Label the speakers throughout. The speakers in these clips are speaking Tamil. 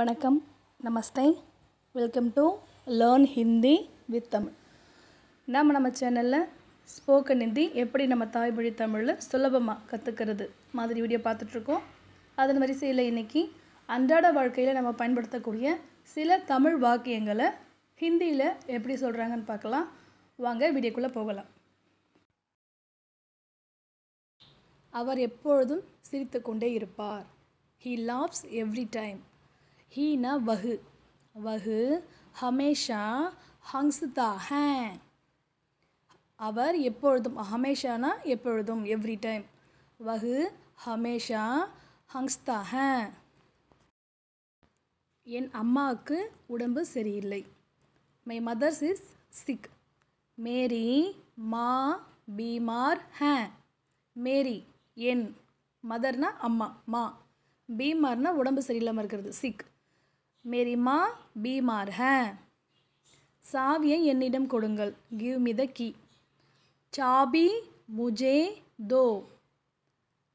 Speaker 1: வணக்கம் நமஸ்தே welcome to learn Hindi with Tamil நாம் நம்ம சேனலில் ஸ்போக்கன் ஹிந்தி எப்படி நம்ம தாய்மொழி தமிழில் சுலபமாக கற்றுக்கிறது மாதிரி வீடியோ பார்த்துட்ருக்கோம் அதன் வரிசையில் இன்றைக்கி அன்றாட வாழ்க்கையில் நம்ம பயன்படுத்தக்கூடிய சில தமிழ் வாக்கியங்களை ஹிந்தியில் எப்படி சொல்கிறாங்கன்னு பார்க்கலாம் வாங்க வீடியோக்குள்ளே போகலாம் அவர் எப்பொழுதும் சிரித்து கொண்டே இருப்பார் ஹீ லாப்ஸ் எவ்ரி டைம் ஹீனா வகு வகு ஹமேஷா ஹங்ஸ்தா ஹே அவர் எப்பொழுதும் ஹமேஷானா எப்பொழுதும் எவ்ரி டைம் வகு ஹமேஷா ஹங்ஸ்தா ஹே என் அம்மாவுக்கு உடம்பு சரியில்லை மை மதர்ஸ் இஸ் சிக் மேரி மா பீமார் ஹே மேரி என் மதர்னா அம்மா மா பீமார்னா உடம்பு சரியில்லாமல் இருக்கிறது சிக் மேரி மா பீமார் ஹ சாவியை என்னிடம் கொடுங்கள் கிவ் மி த கீ சாபி முஜே தோ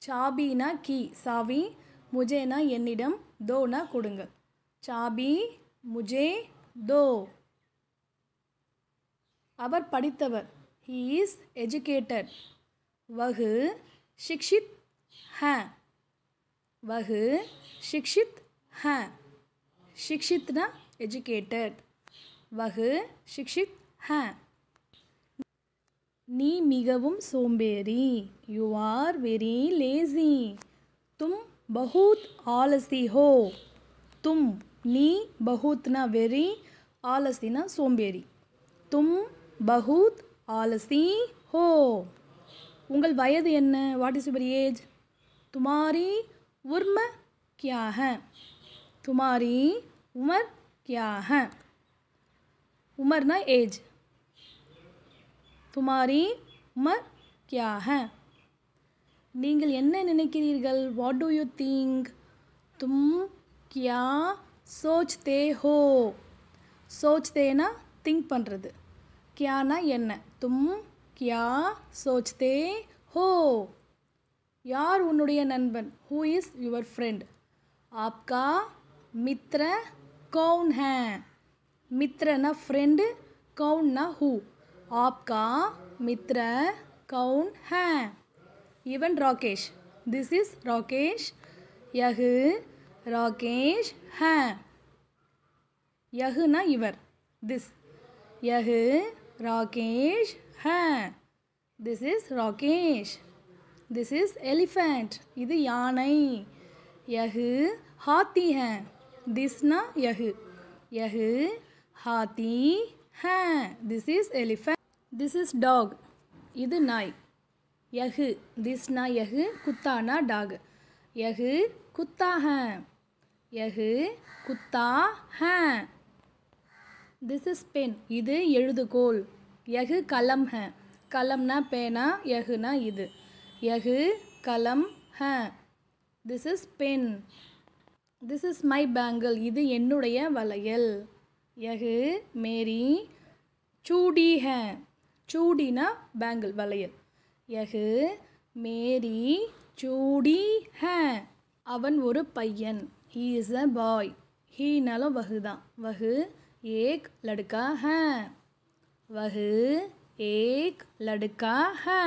Speaker 1: சாபினா கீ சாவி முஜேனா என்னிடம் தோனா கொடுங்கள் சாபி முஜே தோ அவர் படித்தவர் ஹீ இஸ் எஜுகேட்டட் வகு சிக்ஷித் ஹ வகு சிக்ஷித் ஹ शिक्षितना एजुकेटेड वह शिक्षित हैं நீ மிகவும் சோம்பேறி யூ ஆர் வெரி லேசி தும் பகூத் ஆலசி ஹோ தும் நீ பகூத்னா வெரி ஆலசினா சோம்பேறி தும் பகூத் ஆலசி ஹோ உங்கள் வயது என்ன வாட் இஸ் யுவர் ஏஜ் துமாரி உர்ம கியாக துமாரி உமர் क्या உமர்னா ஏஜ் துமாரி உமர் तुम्हारी நீங்கள் என்ன நினைக்கிறீர்கள் வாட் டூ யூ திங்க் தும் கியா சோச்தே ஹோ சோச்தேனா திங்க் பண்ணுறது கியானா என்ன தும் கியா சோச்தே ஹோ யார் உன்னுடைய நண்பன் ஹூ இஸ் யுவர் ஃப்ரெண்ட் ஆப்கா मित्र कौन है मित्र ना फ्रेंड कौन ना हु आपका मित्र कौन है even Rakesh this is Rakesh यह राकेश है यह ना इवर दिस यह राकेश है this is Rakesh this is elephant इध यह हाथी है திஸ்னா யஹு யஹு ஹாத்தி ஹே this is elephant this is dog இது நாய் யஹு திஸ்னா யஹு குத்தானா டாக் யஹு குத்தா ஹே யஹு குத்தா ஹே திஸ் இஸ் பென் இது எழுதுகோல் யகு கலம் ஹ கலம்னா பேனா யகுனா இது யகு கலம் ஹ this is pen this is my bangle இது என்னுடைய வளையல் எகு மேரி சூடி ஹே சூடினா பேங்கிள் வளையல் எகு மேரி சூடி ஹே அவன் ஒரு பையன் ஹீ இஸ் அ பாய் ஹீனாலும் வகு தான் வகு ஏக் லடுக்கா ஹே வகு ஏக் லடுக்கா ஹே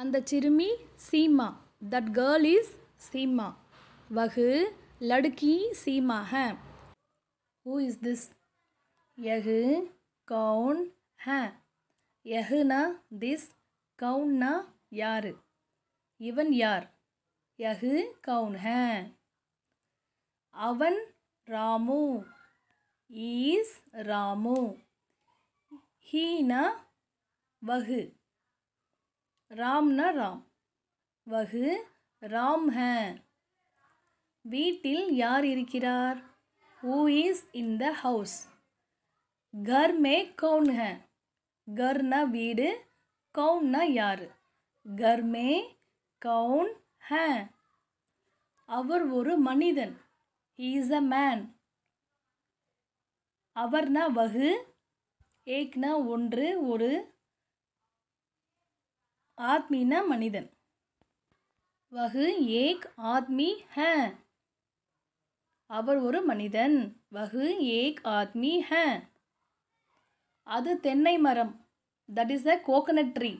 Speaker 1: அந்த சிறுமி Seema that girl is Seema वह लड़की सीमा है हु इज़ दिस यह कौन है यह न दिस कौन न यार इवन यार यह कौन है अवन அவன் ராமு ही न वह राम न राम वह राम है வீட்டில் யார் இருக்கிறார் ஊ இஸ் இன் த ஹவுஸ் கர் மே ஹ கர்னா வீடு கவுன்னா யார் கர் மே கவுன் ஹ அவர் ஒரு மனிதன் ஈஸ் இஸ் அ மேன் அவர்னா வகு ஏக்னா ஒன்று ஒரு ஆத்மினா மனிதன் வகு ஏக் ஆத்மி ஹ அவர் ஒரு மனிதன் வகு ஏக் ஆத்மி ஹ அது தென்னை மரம் that is a coconut tree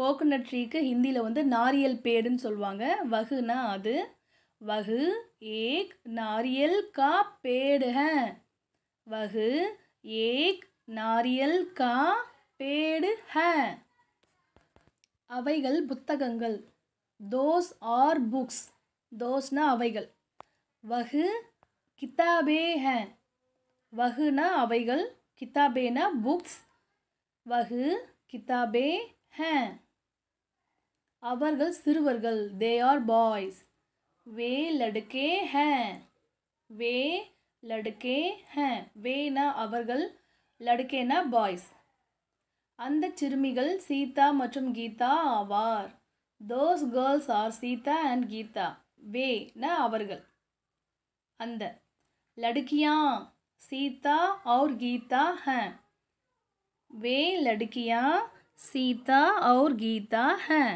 Speaker 1: coconut ட்ரீக்கு ஹிந்தியில் வந்து நாரியல் பேடுன்னு சொல்லுவாங்க வகுனா அது வகு ஏக் நாரியல் கா பேடு ஹ வகு ஏக் நாரியல் கா பேடு ஹ அவைகள் புத்தகங்கள் தோஸ் ஆர் புக்ஸ் தோஸ்னா அவைகள் வகு கித்தாபே ஹ வகுனா அவைகள் கித்தாபேனா புக்ஸ் வகு கித்தாபே ஹ அவர்கள் சிறுவர்கள் தே ஆர் பாய்ஸ் வே லடுக்கே ஹ வே லடுக்கே ஹ வேனா அவர்கள் லடுக்கேனா பாய்ஸ் அந்த சிறுமிகள் சீதா மற்றும் கீதா ஆவார் those girls are Sita and Geeta வேனா அவர்கள் அந்த लड़कियाँ सीता और गीता हैं वे लड़कियाँ सीता और गीता हैं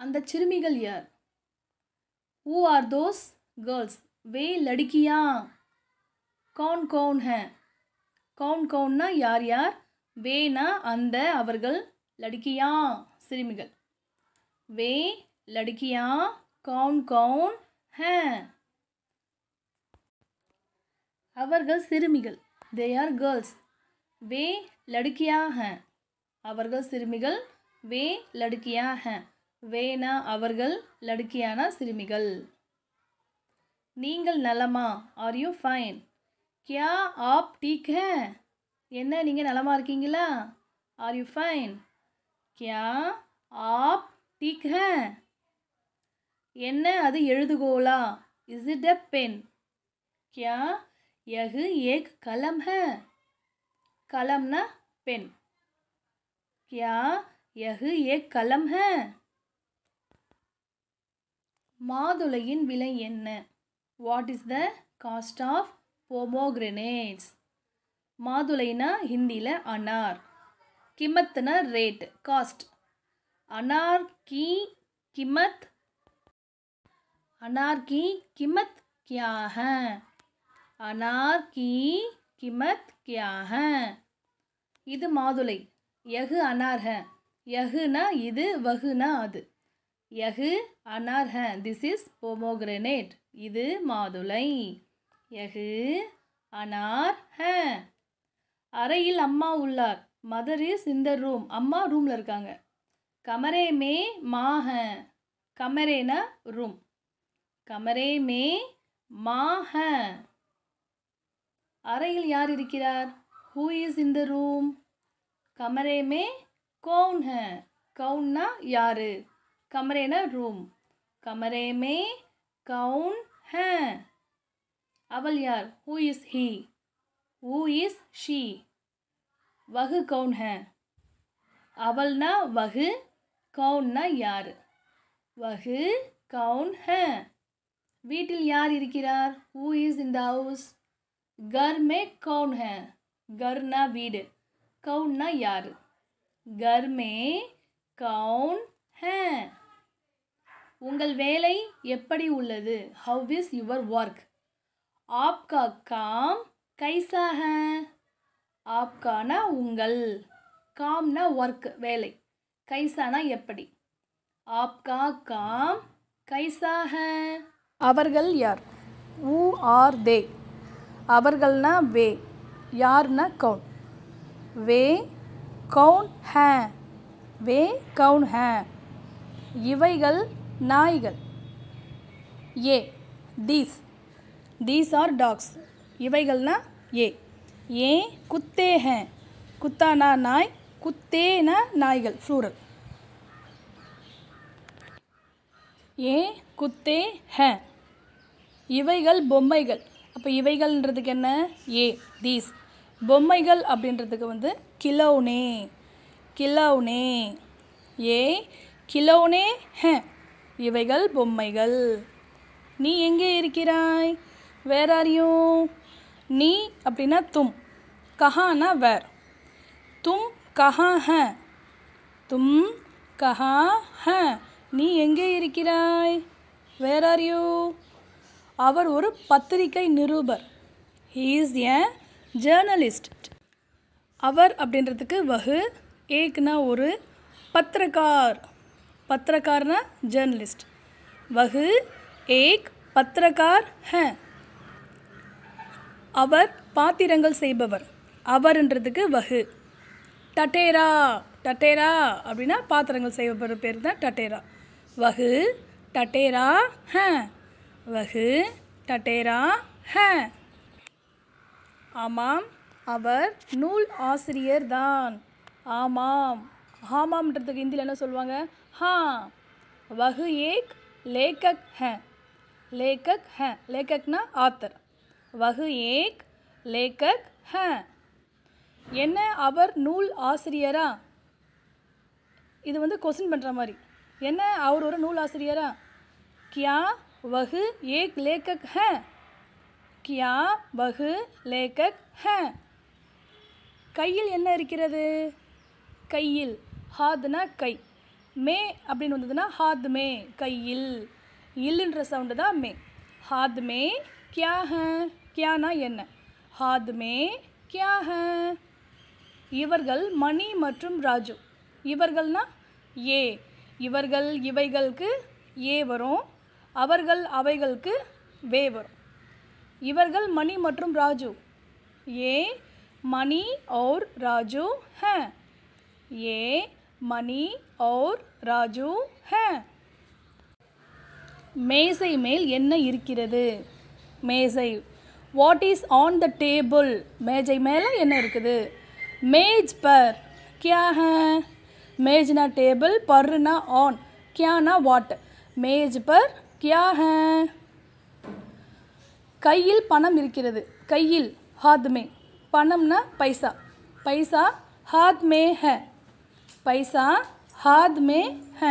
Speaker 1: अंद चिरमिगल यार वो आर दोस गर्ल्स वे लड़कियाँ कौन कौन हैं कौन कौन ना यार यार वे ना अंद लड़कियाँ सिरमिगल वे लड़कियाँ कौन कौन हैं அவர்கள் சிறுமிகள் தே ஆர் கேர்ள்ஸ் வே லடுக்கியாக அவர்கள் சிறுமிகள் வே லடுக்கியாக வேணா அவர்கள் லடுக்கியான சிறுமிகள் நீங்கள் நலமா ஆர் யூ ஃபைன் கியா ஆப் டீக் ஹே என்ன நீங்கள் நலமாக இருக்கீங்களா ஆர் யூ ஃபைன் கியா ஆப் டீக் என்ன அது எழுதுகோலா இஸ் இட் அ பென் கியா यह ஏக் கலம் ஹ கலம்னா ना கியா क्या यह கலம் ஹ மாதுளையின் விலை என்ன what is the cost of pomegranates மாதுளைனா ஹிந்தியில் அனார் கிமத்துனா ரேட் காஸ்ட் அனார் கி கிமத் அனார் கி கிமத் கியா ஹ அனார் கீ கிமத் கியாக இது மாதுளை யகு அனார்ஹ யகுனா இது வகுனா அது யகு அனார் திஸ் இஸ் பொமோகிரனேட் இது மாதுளை யகு அனார் ஹ அறையில் அம்மா உள்ளார் மதர் இஸ் இந்த ரூம் அம்மா ரூமில் இருக்காங்க கமரே மே மா ஹ கமரேனா ரூம் கமரே மே மா ஹ அறையில் யார் இருக்கிறார் who is in the room கமரேமே கவுன் ஹ கவுன்னா யாரு கமரேனா ரூம் கமரேமே கவுன் ஹ அவள் யார் who is he who is she வகு கவுன் ஹ அவள்னா வகு கவுன்னா யார் வகு கவுன் ஹ வீட்டில் யார் இருக்கிறார் who is in the house घर में कौन है घरना वीड कौनना यार घर में கவுன் ஹே உங்கள் வேலை எப்படி உள்ளது ஹவ் இஸ் யுவர் ஒர்க் ஆப்கா காம் கைசா ஹே ஆப்கானா உங்கள் காம்னா ஒர்க் வேலை கைசானா எப்படி ஆப்கா காம் கைசா ஹே அவர்கள் யார் ஊ ஆர் தே அவர்கள்னா வே யார்னா கவுன் வே கவுன் ஹ வே கவுன் ஹ இவைகள் நாய்கள் ஏ தீஸ் தீஸ் ஆர் டாக்ஸ் இவைகள்னா ஏ ஏ குத்தே ஹே குத்தானா நாய் குத்தேனா நாய்கள் ஃப்ளூரல் ஏ குத்தே ஹ இவைகள் பொம்மைகள் அப்போ இவைகள்ன்றதுக்கு என்ன ஏ தீஸ் பொம்மைகள் அப்படின்றதுக்கு வந்து கிலோனே கிலோனே ஏ கிலோனே ஹ இவைகள் பொம்மைகள் நீ எங்கே இருக்கிறாய் வேர் ஆர் யூ நீ அப்படின்னா தும் கஹானா வேர் தும் கஹா ஹ தும் கஹா ஹ நீ எங்கே இருக்கிறாய் வேர் ஆர் யூ அவர் ஒரு பத்திரிகை நிருபர் ஹீ இஸ் ஏ ஜேர்னலிஸ்ட் அவர் அப்படின்றதுக்கு வகு ஏக்னா ஒரு பத்திரக்கார் பத்திரக்கார்னா ஜேர்னலிஸ்ட் வகு ஏக் பத்திரக்கார் ஹ அவர் பாத்திரங்கள் செய்பவர் அவர்ன்றதுக்கு வகு டட்டேரா டட்டேரா அப்படின்னா பாத்திரங்கள் செய்பவர் பேர் தான் டட்டேரா வகு டட்டேரா ஹ வகு டட்டேரா ஹ ஆமாம் அவர் நூல் ஆசிரியர் தான் ஆமாம் ஆமாம்ன்றதுக்கு ஹிந்தியில் என்ன சொல்லுவாங்க ஹா வகு ஏக் லேக்கக் ஹ லேக்கக் ஹ லேக்கக்னா ஆத்தர் வகு ஏக் லேக்கக் ஹ என்ன அவர் நூல் ஆசிரியரா இது வந்து கொஸ்டின் பண்ணுற மாதிரி என்ன அவர் ஒரு நூல் ஆசிரியரா கியா वह एक लेखक हैं क्या வகு லேகக் ஹ கையில் என்ன இருக்கிறது கையில் ஹாத்னா கை மே அப்படின்னு வந்ததுன்னா ஹாத் மே கையில் இல்லுன்ற சவுண்டு தான் மே ஹாத் மே கியா ஹ கியானா என்ன ஹாத் மே கியா ஹ இவர்கள் மணி மற்றும் ராஜு இவர்கள்னா ஏ இவர்கள் இவைகளுக்கு ஏ வரும் அவர்கள் அவைகளுக்கு வேவர் இவர்கள் மணி மற்றும் ராஜு ஏ மணி और ராஜு ஹ ஏ மணி और ராஜு ஹ மேசை மேல் என்ன இருக்கிறது மேசை what is on the table மேஜை மேலே என்ன இருக்குது மேஜ் பர் கியா ஹே மேஜ்னா டேபிள் பர்னா ஆன் கியானா வாட் மேஜ் பர் क्या கையில் பணம் இருக்கிறது கையில் ஹாத்மே பணம்னா பைசா பைசா ஹாத்மே ஹ பைசா ஹாத்மே ஹ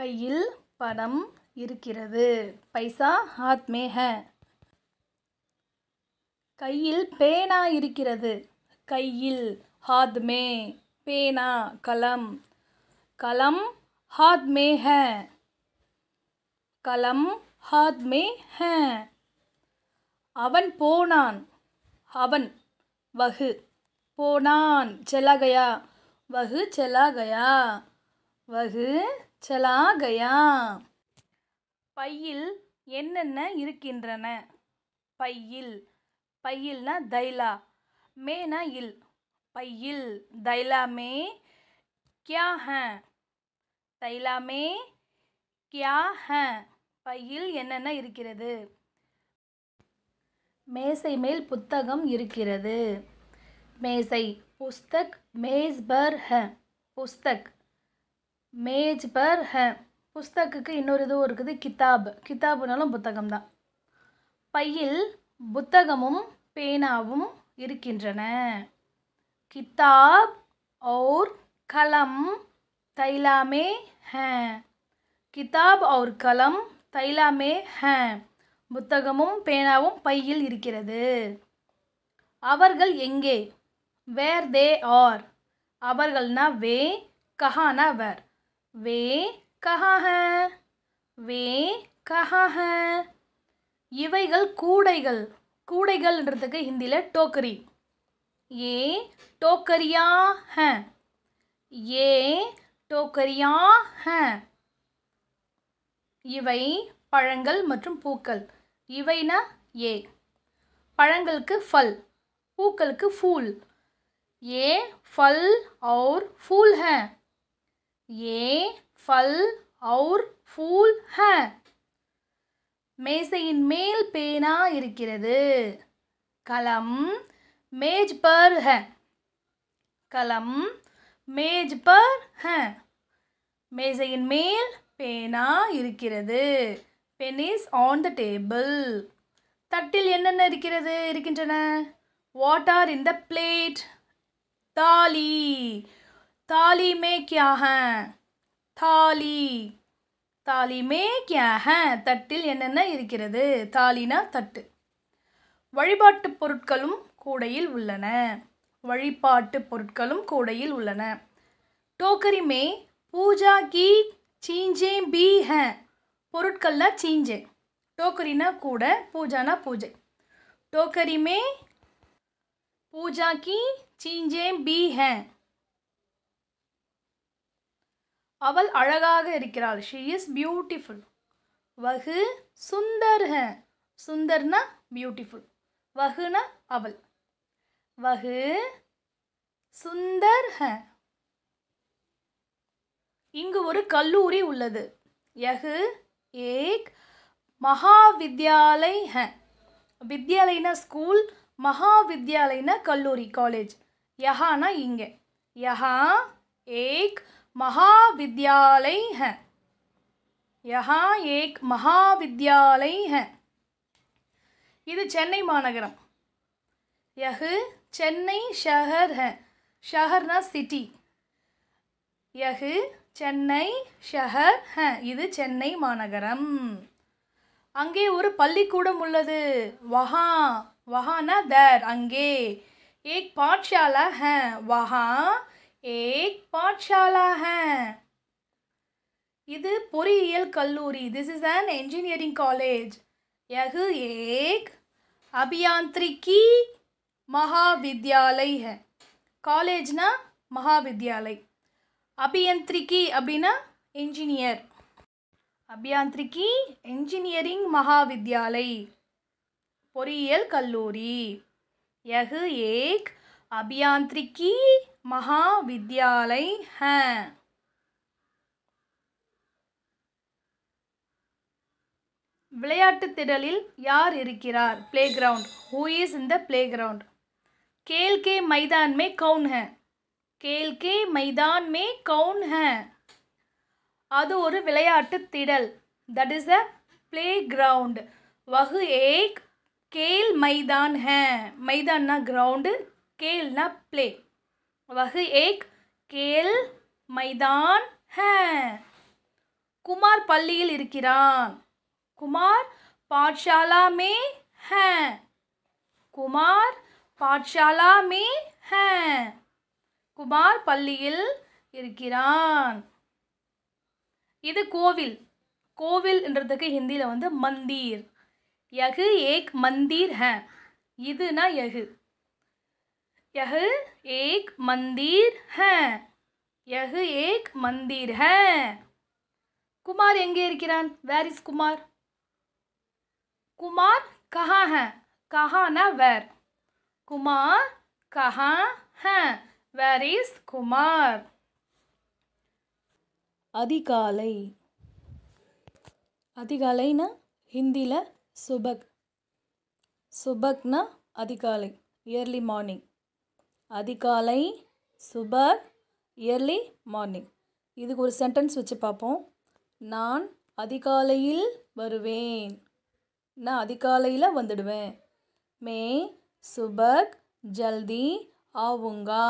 Speaker 1: கையில் பணம் இருக்கிறது பைசா ஹாத்மே ஹ கையில் பேனா இருக்கிறது கையில் ஹாத்மே பேனா கலம் கலம் ஹாத்மே ஹே கலம் ஹாத் மே ஹ அவன் போனான் அவன் வகு போனான் செலாகயா வகு செலாகயா வகு செலாகயா பையில் என்னென்ன இருக்கின்றன பையில் பையில்னா தைலா மேனா இல் பையில் தைலாமே கியா ஹ தைலாமே கியா ஹ பையில் என்னென்ன இருக்கிறது மேசை மேல் புத்தகம் இருக்கிறது மேசை புஸ்தக் மேஸ் பர் ஹ புஸ்தக் மேஜ் பர் ஹ புஸ்தக்குக்கு இன்னொரு இதுவும் இருக்குது கிதாப் கிதாபுனாலும் புத்தகம் தான் பையில் புத்தகமும் பேனாவும் இருக்கின்றன கிதாப் ஓர் கலம் தைலாமே ஹ கிதாப் किताब கலம் தைலாமே ஹ புத்தகமும் பேனாவும் பையில் இருக்கிறது அவர்கள் எங்கே வேர் தே ஆர் அவர்கள்னா வே கஹானா வேர் வே கஹாஹ வே கஹாஹ இவைகள் கூடைகள் கூடைகள்ன்றதுக்கு ஹிந்தியில் டோக்கரி ஏ டோக்கரியா ஹ ஏ டோக்கரியா ஹ இவை பழங்கள் மற்றும் பூக்கள் இவைனா ஏ பழங்களுக்கு ஃபல் பூக்களுக்கு ஃபூல் ஏ ஃபல் और ஃபூல் ஹ ஏ ஃபல் அவுர் ஃபூல் ஹ மேசையின் மேல் பேனா இருக்கிறது கலம் மேஜ் பர் ஹ கலம் மேஜ் பர் ஹ மேசையின் மேல் பேனா இருக்கிறது pen is on the table தட்டில் என்னென்ன இருக்கிறது இருக்கின்றன what are in the plate தாலி தாலி மே கியாக தாலி தாலி மே கியாக தட்டில் என்னென்ன இருக்கிறது தாலினா தட்டு வழிபாட்டு பொருட்களும் கூடையில் உள்ளன வழிபாட்டு பொருட்களும் கூடையில் உள்ளன டோக்கரி மே பூஜா கீ चींजें बी हैं पुरुटकल चींजे टोकरीना कूड़ पूजाना पूजे टोकरी में पूजा की चींजें बी हैं अवल अलग्रा शी इज ब्यूटिफुल वह सुंदर है सुंदरना ब्यूटिफुल वहना अवल वह सुंदर है இங்கு ஒரு கல்லூரி உள்ளது யகு ஏக் மகாவித்யாலய் ஹ வித்யாலயனா ஸ்கூல் மகாவித்யாலயனா கல்லூரி காலேஜ் யஹானா இங்கே யஹா ஏக் மகாவித்யாலய் ஹ யஹா ஏக் மகாவித்யாலய் ஹ இது சென்னை மாநகரம் யஹு சென்னை ஷஹர் ஹ ஷஹர்னா சிட்டி யஹு சென்னை ஷஹர் ஹ இது சென்னை மாநகரம் அங்கே ஒரு பள்ளிக்கூடம் உள்ளது வஹா வஹானா தர் அங்கே ஏக் பாட்சாலா ஹ வஹா ஏக் பாட்சாலா ஹ இது பொறியியல் கல்லூரி this is an engineering college யகு ஏக் அபியாந்திரிக்கி महाविद्यालय காலேஜ்னா மகாவித்யாலய் அபியந்திரிக்கி அப்படின்னா என்ஜினியர் அபியாந்திரிக்கி என்ஜினியரிங் மகாவித்யாலய் பொறியியல் கல்லூரி யகு ஏக் அபியாந்திரிக்கி மகாவித்யாலய் ஹ விளையாட்டு திடலில் யார் இருக்கிறார் play ground who is in the play ground கேல் கே மைதான் மே கவுன் ஹே கேல் கே மைதான் மே கவுன் ஹ அது ஒரு விளையாட்டு திடல் that is a play ground வகு ஏக் கேல் மைதான் ஹ மைதான்னா கிரவுண்டு கேல்னா பிளே வகு ஏக் கேல் மைதான் ஹ குமார் பள்ளியில் இருக்கிறான் குமார் பாட்ஷாலா மே ஹ குமார் பாட்ஷாலா மே ஹ குமார் பள்ளியில் இருக்கிறான் இது கோவில் கோவில்ன்றதுக்கு ஹிந்தியில் வந்து மந்திர் யகு ஏக் மந்திர் ஹ இதுனா யகு யகு ஏக் மந்திர் ஹ யகு ஏக் மந்திர் ஹ குமார் எங்கே இருக்கிறான் வேர் இஸ் குமார் குமார் கஹா ஹ கஹானா வேர் குமார் கஹா ஹ வேர் இஸ் குமார் அதிகாலை அதிகாலைனா ஹிந்தியில் சுபக் சுபக்னா அதிகாலை இயர்லி மார்னிங் அதிகாலை சுபக் இயர்லி மார்னிங் இதுக்கு ஒரு சென்டென்ஸ் வச்சு பார்ப்போம் நான் அதிகாலையில் வருவேன் நான் அதிகாலையில் வந்துடுவேன் மே சுபக் ஜல்தி ஆவுங்கா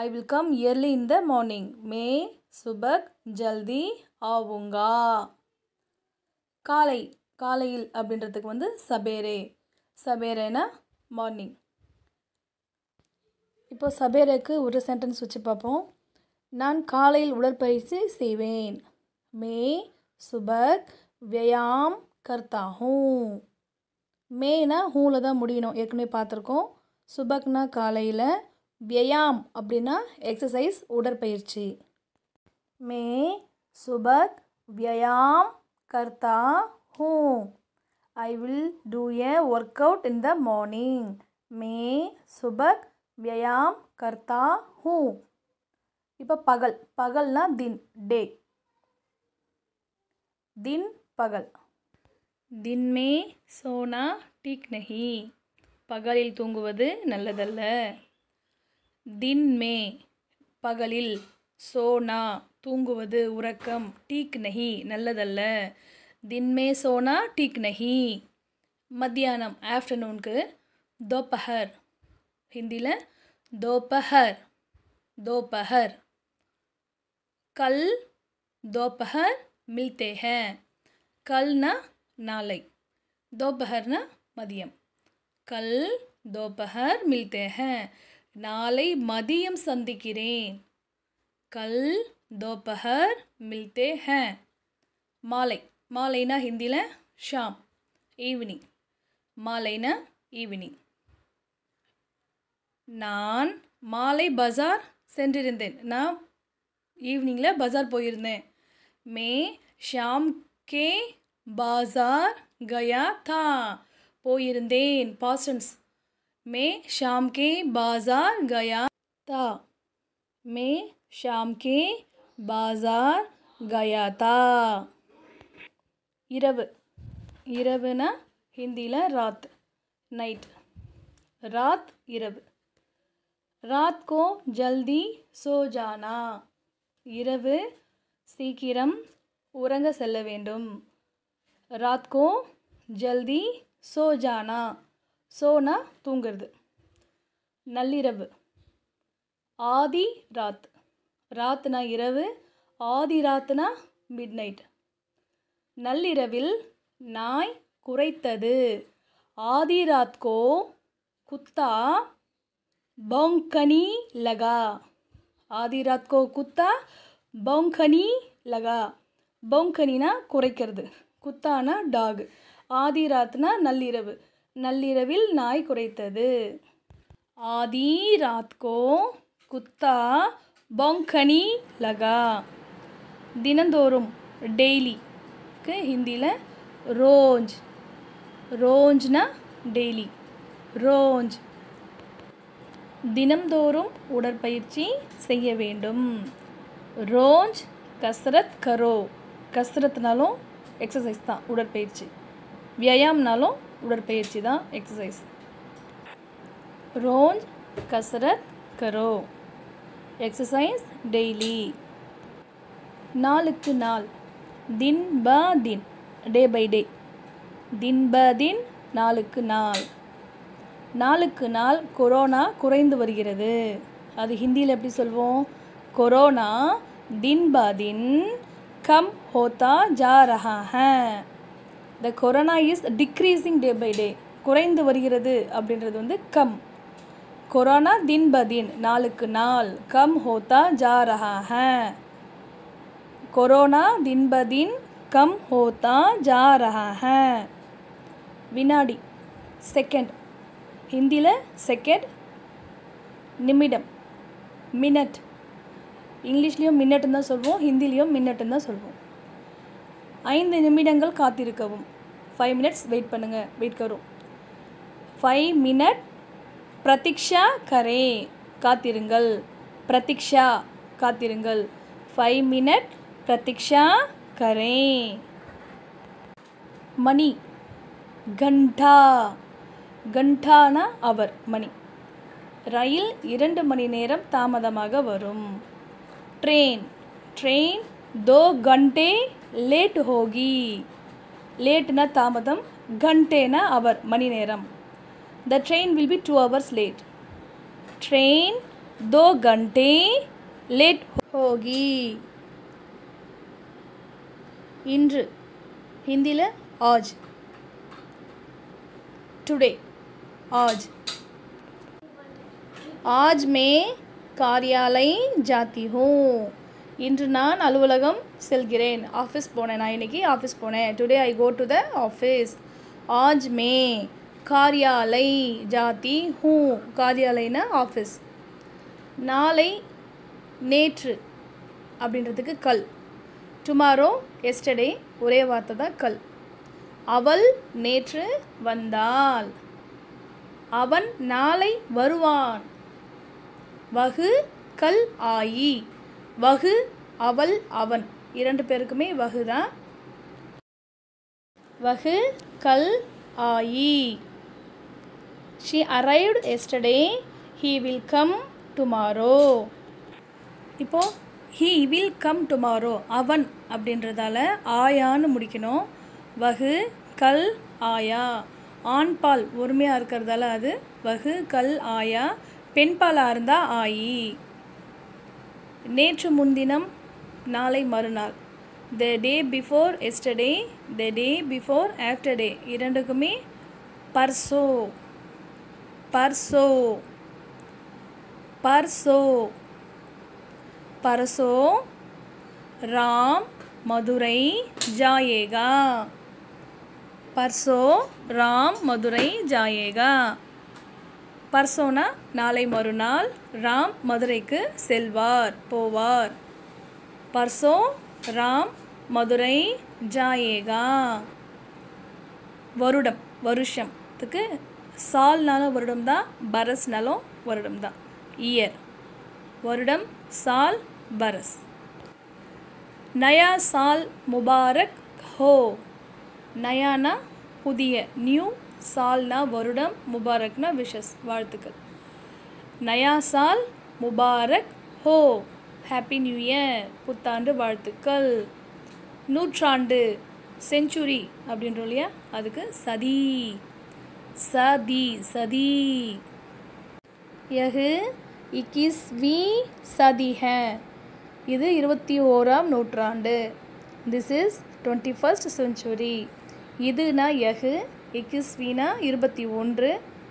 Speaker 1: I will come early in the morning மே சுபக் ஜல்தி ஆவுங்கா காலை காலையில் அப்படின்றதுக்கு வந்து சபேரே சபேரேனா மார்னிங் இப்போ சபேரேக்கு ஒரு சென்டென்ஸ் வச்சு பார்ப்போம் நான் காலையில் உடற்பயிற்சி செய்வேன் மே சுபக் வியாம் கர்த்தா ஹூ மேனா ஹூவில் தான் முடியணும் ஏற்கனவே பார்த்துருக்கோம் சுபக்னா காலையில் வியாம் அப்படின்னா எக்ஸசைஸ் உடற்பயிற்சி மே சுபக் வியாம் கர்த்தா ஹூ I will do a workout in the morning மே சுபக் வியாம் கர்த்தா ஹூ இப்போ பகல் பகல்னா தின் டே தின் பகல் தின் மே சோனா டீக் நஹி பகலில் தூங்குவது நல்லதல்ல தின்மே பகலில் சோனா தூங்குவது உறக்கம் டீக் நஹி நல்லதல்ல தின்மே சோனா டீக் நஹி மத்தியானம் ஆஃப்டர்நூனுக்கு தோப்பஹர் ஹிந்தியில் தோப்பஹர் தோப்பஹர் கல் தோப்பஹர் மில்தேக கல்னா நாளை தோப்பஹர்னா மதியம் கல் दोपहर மில்தே हैं நாளை மதியம் சந்திக்கிறேன் கல் दोपहर மில்தே ஹே மாலை மாலைனா ஹிந்தியில் ஷாம் ஈவினிங் மாலைனா ஈவினிங் நான் மாலை பஜார் சென்றிருந்தேன் நான் ஈவினிங்கில் பஜார் போயிருந்தேன் மே ஷாம் கே बाजार கயா தான் போயிருந்தேன் பாஸ்டன்ஸ் மே ஷாம் கே பாசார் கயா தா மே ஷாம் கே பாசார் கயா தா இரவு இரவுனா ஹிந்தியில் ராத் நைட் ராத் இரவு ராத் கோ ஜல்தி சோ ஜானா இரவு சீக்கிரம் உறங்க செல்ல வேண்டும் ராத் கோ ஜல்தி சோஜானா சோனா தூங்கிறது நள்ளிரவு ஆதி ராத் ராத்னா இரவு ஆதி ராத்னா மிட் நைட் நள்ளிரவில் நாய் குறைத்தது ஆதி ராத்கோ குத்தா பௌங்கனி லகா ஆதி ராத்கோ குத்தா பௌங்கனி லகா பௌங்கனினா குறைக்கிறது குத்தானா டாகு ஆதிராத்னா நள்ளிரவு நள்ளிரவில் நாய் குறைத்தது ஆதி ராத்கோ குத்தா பொங்கனி லகா தினந்தோறும் டெய்லிக்கு ஹிந்தியில் ரோஞ்ச் ரோஞ்ச்னா டெய்லி ரோஞ்ச் தினந்தோறும் உடற்பயிற்சி செய்ய வேண்டும் ரோஞ்ச் கசரத் கரோ கசரத்னாலும் எக்ஸசைஸ் தான் உடற்பயிற்சி வியாயாம்னாலும் உடற்பயிற்சி தான் எக்ஸசைஸ் ரோஞ்ச் கசரத் கரோ எக்ஸசைஸ் டெய்லி நாளுக்கு நாள் தின் ப தின் டே பை டே தின் ப தின் நாளுக்கு நாள் நாளுக்கு நாள் கொரோனா குறைந்து வருகிறது அது ஹிந்தியில் எப்படி சொல்வோம் கொரோனா தின் ப தின் கம் ஹோத்தா ஜா ரஹா ஹே the corona is decreasing day by day குறைந்து வருகிறது அப்படின்றது வந்து கம் கொரோனா தின் ப தின் நாளுக்கு நாள் கம் ஹோத்தா ஜா ரஹா ஹே கொரோனா தின் ப தின் கம் ஹோத்தா ஜா ரஹா ஹ வினாடி செகண்ட் ஹிந்தியில் செகண்ட் நிமிடம் மினட் இங்கிலீஷ்லேயும் மின்னட்டுன்னு தான் சொல்வோம் ஹிந்திலேயும் மின்னட்டுன்னு தான் சொல்வோம் ஐந்து நிமிடங்கள் காத்திருக்கவும் ஃபைவ் மினிட்ஸ் வெயிட் பண்ணுங்கள் வெயிட் கரும் ஃபைவ் மினிட் பிரதீக்ஷா கரே காத்திருங்கள் பிரதீக்ஷா காத்திருங்கள் ஃபைவ் மினிட் பிரதீக்ஷா கரே மணி கண்டா கண்டானா அவர் மணி ரயில் இரண்டு மணி நேரம் தாமதமாக வரும் ட்ரெயின் ட்ரெயின் தோ கண்டே लेट होगी लेट न तामदम घंटे न अवर मणि नेरम the train will be two hours late train दो घंटे लेट होगी इंद्र हिंदी ले आज टुडे आज आज मैं कार्यालय जाती हूँ இன்று நான் அலுவலகம் செல்கிறேன் ஆஃபீஸ் போனேன் நான் இன்றைக்கி ஆஃபீஸ் போனேன் today I go to the office ஆஜ் மே காரியாலை ஜாதி ஹூ காரியாலைனா ஆஃபீஸ் நாளை நேற்று அப்படின்றதுக்கு கல் டுமாரோ எஸ்டர்டே ஒரே வார்த்தை தான் கல் அவள் நேற்று வந்தாள் அவன் நாளை வருவான் வகு கல் ஆயி வகு அவள் அவன் இரண்டு பேருக்குமே வகு தான் வகு கல் ஆயி she arrived yesterday he will come tomorrow இப்போது ஹீ வில் கம் டுமாரோ அவன் அப்படின்றதால ஆயான்னு முடிக்கணும் வகு கல் ஆயா ஆண் பால் ஒருமையாக இருக்கிறதால அது வகு கல் ஆயா பெண் பாலாக இருந்தால் ஆயி நேற்று முன்தினம் நாளை மறுநாள் the day before yesterday the day before after day இரண்டுக்குமே பர்சோ பர்சோ பர்சோ பர்சோ ராம் மதுரை ஜாயேகா பர்சோ ராம் மதுரை ஜாயேகா பர்சோனா நாளை மறுநாள் ராம் மதுரைக்கு செல்வார் போவார் பர்சோ ராம் மதுரை ஜாயேகா வருடம் வருஷத்துக்கு சால்னாலும் வருடம் தான் பரஸ்னாலும் வருடம் தான் இயர் வருடம் சால் பரஸ் நயா சால் முபாரக் ஹோ நயானா புதிய நியூ சால்னா வருடம் முபாரக்னா விஷஸ் வாழ்த்துக்கள் நயா சால் முபாரக் ஹோ ஹாப்பி நியூ இயர் புத்தாண்டு வாழ்த்துக்கள் நூற்றாண்டு செஞ்சுரி அப்படின்றோம் இல்லையா அதுக்கு சதி சதி சதி யகு இக்கிஸ்வி சதி ஹே இது இருபத்தி ஓராம் நூற்றாண்டு this is twenty first century இதுனா எகு இக்கிஸ்வீனா இருபத்தி ஒன்று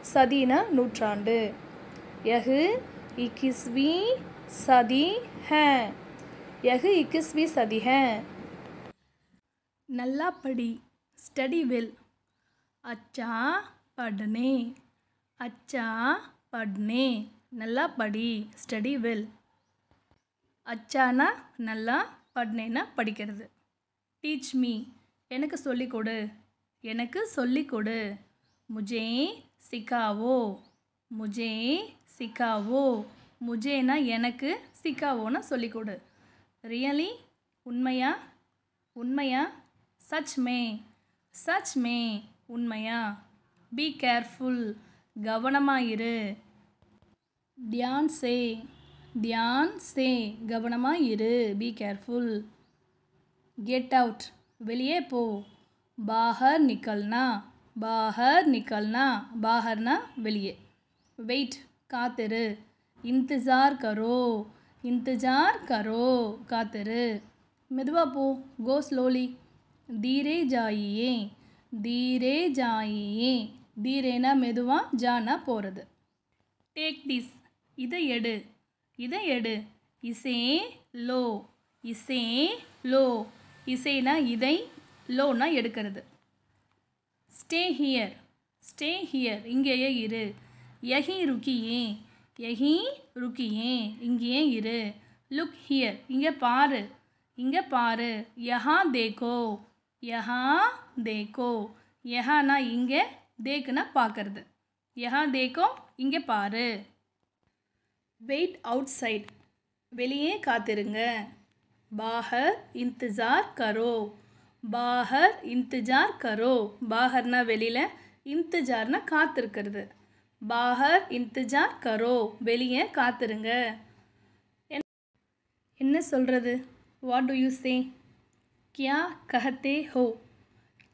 Speaker 1: சதீனா நூற்றாண்டு யகு இக்கிஸ்வி சதி ஹ யகு இக்கிஸ்வி சதி ஹ நல்லா படி ஸ்டடி வெல் அச்சா படனே அச்சா பட்னே நல்லா படி ஸ்டடி வெல் அச்சானா நல்லா படனேனா படிக்கிறது டீச் மீ எனக்கு சொல்லிக் கொடு எனக்கு சொல்லிக் கொடு முஜே சிக்காவோ முஜே சிக்காவோ முஜேனா எனக்கு சிக்காவோனா சொல்லிக் கொடு ரியலி உண்மையா உண்மையா சச் மே சச் மே உண்மையா பி கேர்ஃபுல் கவனமாக இரு தியான் சே தியான் சே கவனமாக இரு பி கேர்ஃபுல் கெட் அவுட் வெளியே போ பாஹர் நிக்கல்னா பாஹர் நிக்கல்னா பாஹர்னா வெளியே வெயிட் காத்திரு இன்தஜார் கரோ இன்தஜார் கரோ காத்திரு மெதுவாக போ கோ ஸ்லோலி தீரே ஜாயியே தீரே ஜாயியே தீரேனா மெதுவாக ஜானா போகிறது டேக் திஸ் இதை எடு இதை எடு இசே லோ இசே லோ இசைனா இதை லோனா எடுக்கிறது ஸ்டே ஹியர் ஸ்டே ஹியர் இங்கேயே இரு எஹி ருக்கியே எஹி ருக்கியே இங்கேயே இரு லுக் ஹியர் இங்கே பாரு இங்கே பாரு யஹா தேக்கோ யஹா தேக்கோ யஹானா இங்கே தேக்குனா பார்க்கறது யஹா தேக்கோ இங்கே பாரு வெயிட் அவுட் சைட் வெளியே காத்திருங்க பாகர் இன்தஜார் கரோ பாஹர் இன்த்துஜார் கரோ பாகர்னா வெளியில் இன்த்துஜார்னா காத்திருக்கிறது பாகர் இன்த்துஜார் கரோ வெளியே காத்திருங்க என்ன சொல்கிறது வாட் டு யூ சே கியா கஹத்தே ஹோ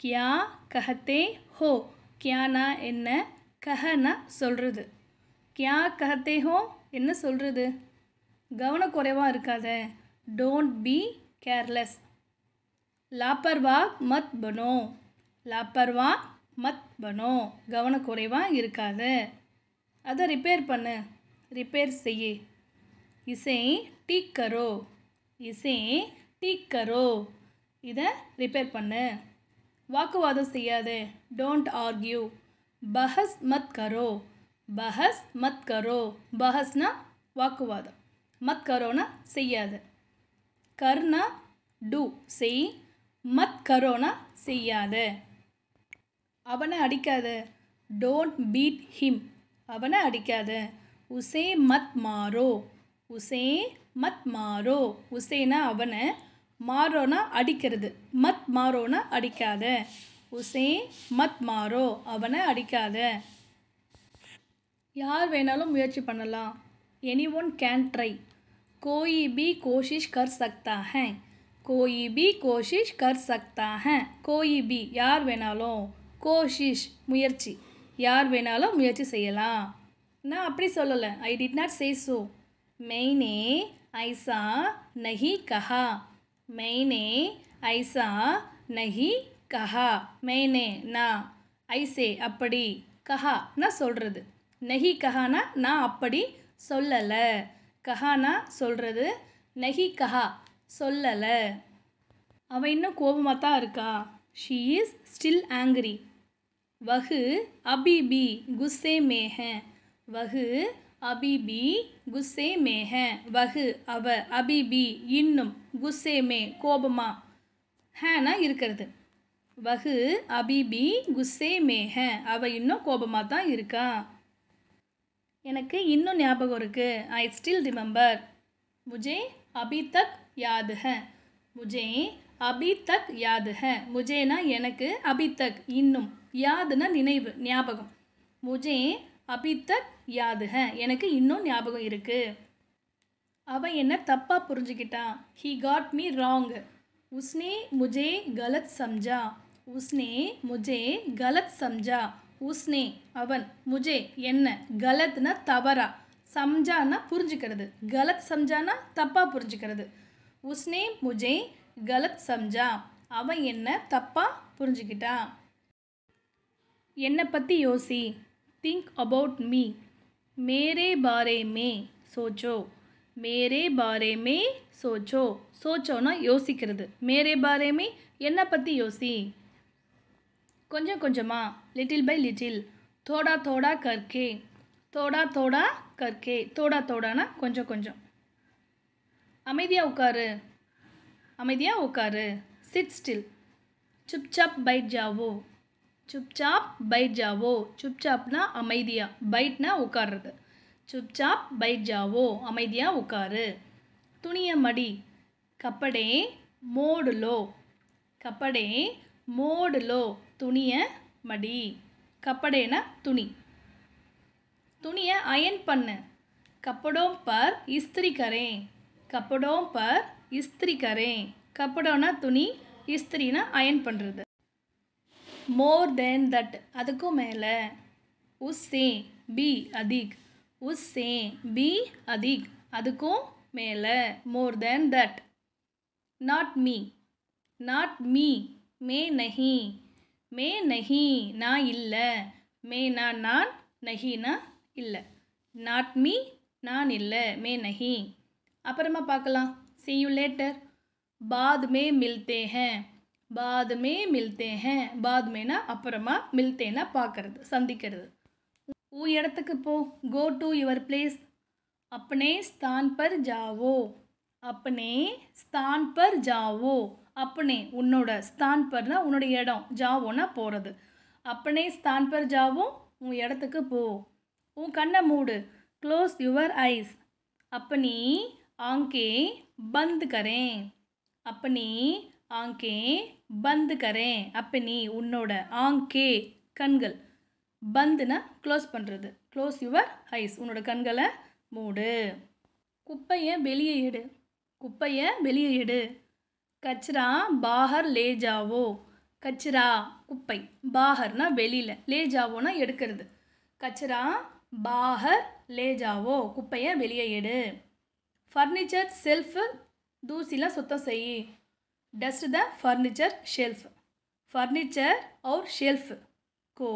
Speaker 1: கியா கஹத்தே ஹோ கியானா என்ன கஹனா சொல்கிறது கியா கஹத்தே ஹோ என்ன சொல்கிறது கவனக்குறைவாக இருக்காத டோன்ட் பி கேர்லெஸ் லாப்பர்வாக் மத் பனோ லாப்பர்வா மத் பனோ கவனக்குறைவாக இருக்காத அதை ரிப்பேர் பண்ணு ரிப்பேர் செய்ய இசை டீக் இசை டீக் கரோ இதை ரிப்பேர் பண்ணு வாக்குவாதம் செய்யாது டோன்ட் ஆர்கியூ பஹஸ் மத் கரோ பஹஸ் மத் கரோ பஹஸ்னா வாக்குவாதம் மத் கரோனா செய்யாது கர்னா டூ செய் மத் கரோனா செய்யாத அவனை அடிக்காத டோன்ட் பீட் ஹிம் அவனை அடிக்காத உசே மத் மாறோ உசே மத் மாறோ உசேனா அவனை மாறோனா அடிக்கிறது மத் மாறோனா அடிக்காத உசே மத் மாறோ அவனை அடிக்காத யார் வேணாலும் முயற்சி பண்ணலாம் எனி ஒன் கேன் ட்ரை கோயி பி கோஷிஷ் கர் சக்தா ஹேன் கோயி பி கோஷிஷ் கர் சக்தா ஹேன் கோயி பி யார் வேணாலும் கோஷிஷ் முயற்சி யார் வேணாலும் முயற்சி செய்யலாம் நான் அப்படி சொல்லலை I did not say so மெய்னே ஐசா நஹி கஹா மெய்னே ஐசா நஹி கஹா மெய்னே நான் ஐசே அப்படி கஹா நான் சொல்கிறது நஹி கஹானா நான் அப்படி சொல்லலை கஹானா சொல்கிறது நஹி கஹா சொல்லலை அவள் இன்னும் கோபமாக தான் இருக்கா ஷீ இஸ் ஸ்டில் ஆங்கிரி வகு அபிபி குஸ்ஸே மேஹ வகு அபிபி குஸ்ஸே மேஹ வகு அவ அபிபி இன்னும் குஸ்ஸே மே கோபமா ஹேனா இருக்கிறது வகு அபிபி குஸ்ஸே மேஹ அவ இன்னும் கோபமாக தான் இருக்கா எனக்கு இன்னும் ஞாபகம் இருக்குது ஐ ஸ்டில் ரிமெம்பர் முஜே அபி தக் याद है मुझे அபி தக் யாது ஹ முஜேனா எனக்கு அபி தக் இன்னும் யாதுனா நினைவு ஞாபகம் முஜே அபி தக் யாது ஹ எனக்கு இன்னும் ஞாபகம் இருக்குது அவன் என்ன தப்பாக புரிஞ்சுக்கிட்டான் ஹீ காட் மீ ராங் உஸ்னே முஜே கலத் சம்ஜா உஸ்னே முஜே கலத் சம்ஜா உஸ்னே அவன் முஜே என்ன கலத்னா தவறா சம்ஜானா புரிஞ்சுக்கிறது கலத் சம்ஜானா தப்பாக புரிஞ்சுக்கிறது உஸ்னே முஜே கலத் சம்ஜா அவன் என்ன தப்பாக புரிஞ்சுக்கிட்டான் என்னை பற்றி யோசி திங்க் அபவுட் மீ மேரே பாரே மே சோச்சோ மேரே பாரே மே சோச்சோ சோச்சோன்னா யோசிக்கிறது மேரே பாரே மே என்னை பற்றி யோசி கொஞ்சம் கொஞ்சமாக லிட்டில் பை லிட்டில் தோடா தோடா கற்கே தோடா தோடா கற்கே தோடா தோடானா கொஞ்சம் கொஞ்சம் அமைதியாக உட்காரு அமைதியாக உட்காரு சிட் ஸ்டில் சுப்சாப் பைட் ஜாவோ சுப்சாப் பைட் ஜாவோ சுப்சாப்னா அமைதியாக பைட்னா உட்கார்றது சுப்சாப் பைட் ஜாவோ அமைதியாக உட்காரு துணிய மடி கப்படே மோடுலோ கப்படே மோடுலோ துணிய மடி கப்படேனா துணி துணியை அயன் பண்ணு கப்படோம் பர் இஸ்திரி கரேன் கப்படோம் பர் இஸ்திரி கரேன் கப்படோனா துணி இஸ்திரினா அயன் பண்ணுறது மோர் தென் தட் அதுக்கும் மேலே உஸ்ஸே பி அதிக் உஸ்ஸே பி அதிக் அதுக்கும் மேலே more then that not me not me மே நஹி மே நஹி நான் இல்லை மே நான் நான் நஹினா இல்லை நாட் மீ நான் இல்லை மே நஹி அப்புறமா பார்க்கலாம் சி யூ லேட்டர் பாத்மே மில்தே ஹேன் பாத்மே மில்தே ஹேன் மேனா அப்புறமா மில்தேனா பார்க்கறது சந்திக்கிறது ஊ இடத்துக்கு போ கோ டு யுவர் பிளேஸ் அப்பனே ஸ்தான் பர் ஜாவோ அப்பனே ஸ்தான் பர் ஜாவோ அப்பனே உன்னோட ஸ்தான் பர்னா உன்னோட இடம் ஜாவோனா போகிறது அப்பனே ஸ்தான் பர் ஜாவோ உன் இடத்துக்கு போ உன் கண்ணை மூடு க்ளோஸ் யுவர் ஐஸ் நீ आंखें बंद करें अपनी ஆங்கே பந்து கரேன் அப்போ நீ உன்னோட ஆங்கே கண்கள் பந்துனா க்ளோஸ் பண்ணுறது க்ளோஸ் யுவர் ஐஸ் உன்னோட கண்களை மூடு குப்பையை வெளியே எடு குப்பையை வெளியே எடு கச்ரா பாகர் லேஜாவோ கச்சரா குப்பை பாகர்னா வெளியில் லே எடுக்கிறது கச்சரா பாகர் லேஜாவோ குப்பையை வெளியே எடு ஃபர்னிச்சர் செல்ஃபு தூசிலாம் சுத்தம் செய் dust the furniture shelf furniture और शेल्फ को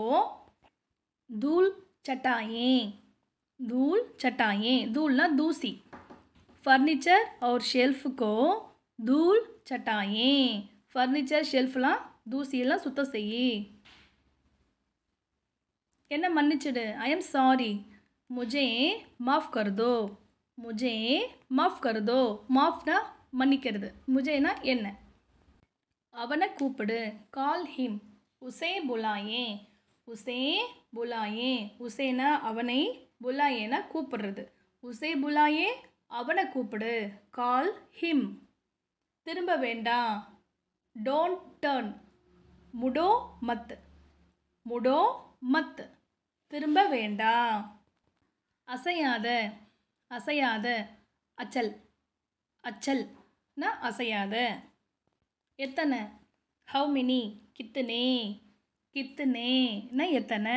Speaker 1: धूल चटाएं धूल चटाएं धूल ना दूसी फर्नीचर और शेल्फ को धूल चटाएं फर्नीचर ஷெல்ஃப்லாம் தூசியெல்லாம் சுத்தம் செய் என்ன மன்னிச்சிடு ஐ எம் சாரி मुझे माफ़ कर दो முஜே மாஃப் கருதோ மாஃப்னா மன்னிக்கிறது முஜேனா என்ன அவனை கூப்பிடு கால் ஹிம் உசே புலாயே உசே புலாயே உசேனா அவனை புலாயேனா கூப்பிடுறது உசே புலாயே அவனை கூப்பிடு கால் ஹிம் திரும்ப வேண்டாம் டோன்ட் டர்ன் முடோ மத் முடோ மத் திரும்ப வேண்டாம் அசையாத அசையாத அச்சல் அச்சல் நா அசையாத எத்தனை ஹவு மினி கித்துனே கித்துனே நா எத்தனை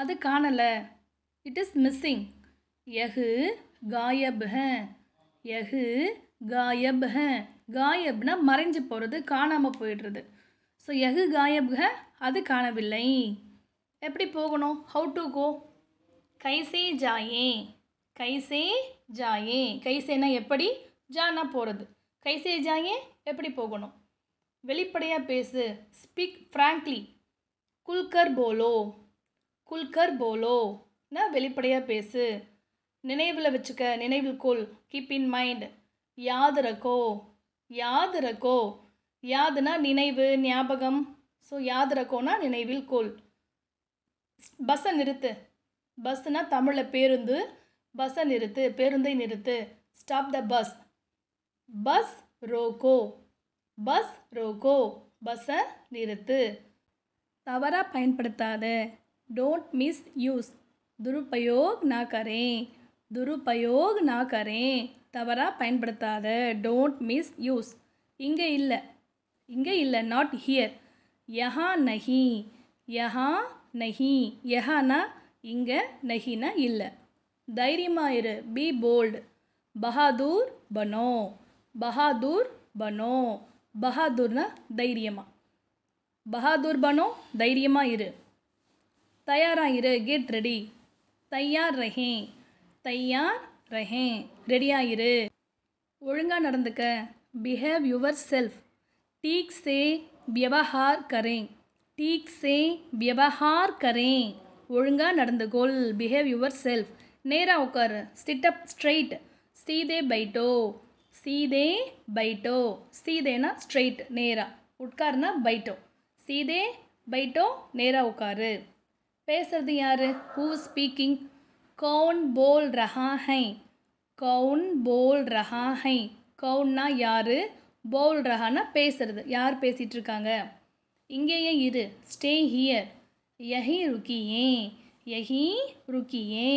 Speaker 1: அது காணலை இட் இஸ் மிஸ்ஸிங் எஹு காயப் ஹ எஹு காயப் ஹ காயப்னா மறைஞ்சு போகிறது காணாமல் போயிடுறது ஸோ எஹு காயப் ஹ அது காணவில்லை எப்படி போகணும் ஹவு டு கோ கைசே ஜாயே கைசே ஜாயே கைசேனா எப்படி ஜானா போகிறது கைசே ஜாயே எப்படி போகணும் வெளிப்படையாக பேசு ஸ்பீக் ஃப்ராங்க்லி குல்கர் போலோ குல்கர் போலோ நான் வெளிப்படையாக பேசு நினைவில் வச்சுக்க நினைவில் கொள் கீப் இன் மைண்ட் யாது ரக்கோ யாது ரக்கோ யாதுனா நினைவு ஞாபகம் ஸோ யாது ரக்கோனா நினைவில் கொள் பஸ்ஸை நிறுத்து பஸ்ஸுனா தமிழில் பேருந்து பஸ்ஸை நிறுத்து பேருந்தை நிறுத்து ஸ்டாப் த பஸ் பஸ் ரோகோ பஸ் ரோகோ பஸ்ஸை நிறுத்து தவறாக பயன்படுத்தாத டோன்ட் மிஸ் யூஸ் துருப்பயோக் நா கரேன் துருப்பயோக் நா கரேன் தவறாக பயன்படுத்தாத டோன்ட் மிஸ் யூஸ் இங்கே இல்லை இங்கே இல்லை நாட் ஹியர் யஹா நஹி யஹா நஹி யஹானா இங்கே நஹினா இல்லை தைரியமாக இரு பி போல்டு பஹாதூர் பனோ பஹாதூர் பனோ பஹாதூர்னா தைரியமாக பஹாதூர் பனோ தைரியமாக இரு தயாராக இரு கெட் ரெடி தையார் ரஹே தையார் ரஹே ரெடியாக இரு ஒழுங்காக நடந்துக்க பிஹேவ் யுவர் செல்ஃப் டீக் சே வியவஹார் கரேன் டீக் சே வியவஹார் கரேன் ஒழுங்காக நடந்துகொள் பிஹேவ் யுவர் செல்ஃப் நேராக உட்காரு ஸ்டிட்டப் ஸ்ட்ரெயிட் சீதே பைட்டோ சீதே பைட்டோ சீதேனா ஸ்ட்ரெயிட் நேராக உட்காருனா பைட்டோ சீதே பைட்டோ நேராக உட்காரு பேசுறது யார் ஹூ ஸ்பீக்கிங் கவுன் போல் ரஹா ஹை கவுன் போல் ரஹா ஹை கவுன்னா யார் போல் ரஹானா பேசுறது யார் பேசிகிட்ருக்காங்க இங்கேயே இரு ஸ்டே ஹியர் யஹி ருக்கியே எஹி ருக்கியே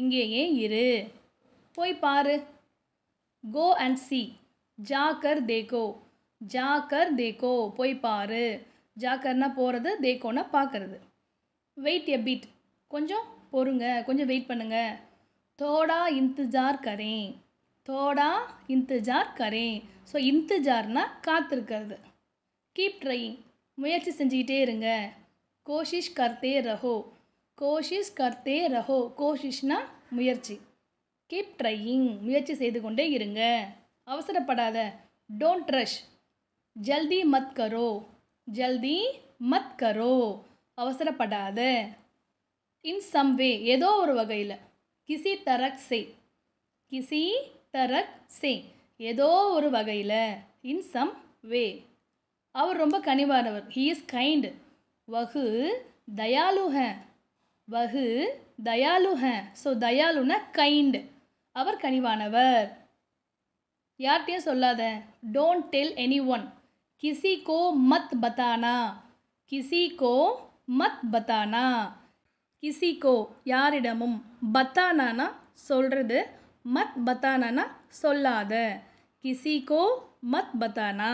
Speaker 1: இங்கேயே இரு போய் பாரு கோ அண்ட் சி ஜாக்கர் தேகோ ஜாக்கர் தேகோ போய் பாரு ஜாக்கர்னா போகிறது தேக்கோனா பார்க்கறது வெயிட் எ பீட் கொஞ்சம் பொறுங்க கொஞ்சம் வெயிட் பண்ணுங்க தோடா இன்த்துஜார் கரேன் தோடா இன்த்துஜார் கரேன் ஸோ இன்த்துஜார்னா காத்திருக்கிறது கீப் ட்ரையிங் முயற்சி செஞ்சுக்கிட்டே இருங்க கோஷிஷ் கர்த்தே ரஹோ கோஷிஷ் கர்த்தே ரஹோ கோஷிஷ்னா முயற்சி கீப் ட்ரையிங் முயற்சி செய்து கொண்டே இருங்க அவசரப்படாத டோன்ட் ரஷ் ஜல்தி மத் கரோ ஜல்தி மத் கரோ அவசரப்படாத இன் சம் வே ஏதோ ஒரு வகையில் கிசி தரக் சே கிசி தரக் சே ஏதோ ஒரு வகையில் இன் சம் வே அவர் ரொம்ப கனிவானவர் ஹீ இஸ் கைண்டு வகு தயாலு வகு தயாலு ஸோ தயாலுனா கைண்டு அவர் கனிவானவர் யார்கிட்டையும் சொல்லாத டோன்ட் டெல் எனி ஒன் கிசி கோ மத் பத்தானா கிசி கோ மத் பத்தானா கிசி கோ யாரிடமும் பத்தானானா சொல்கிறது மத் பத்தானானா சொல்லாத கிசி கோ மத் பத்தானா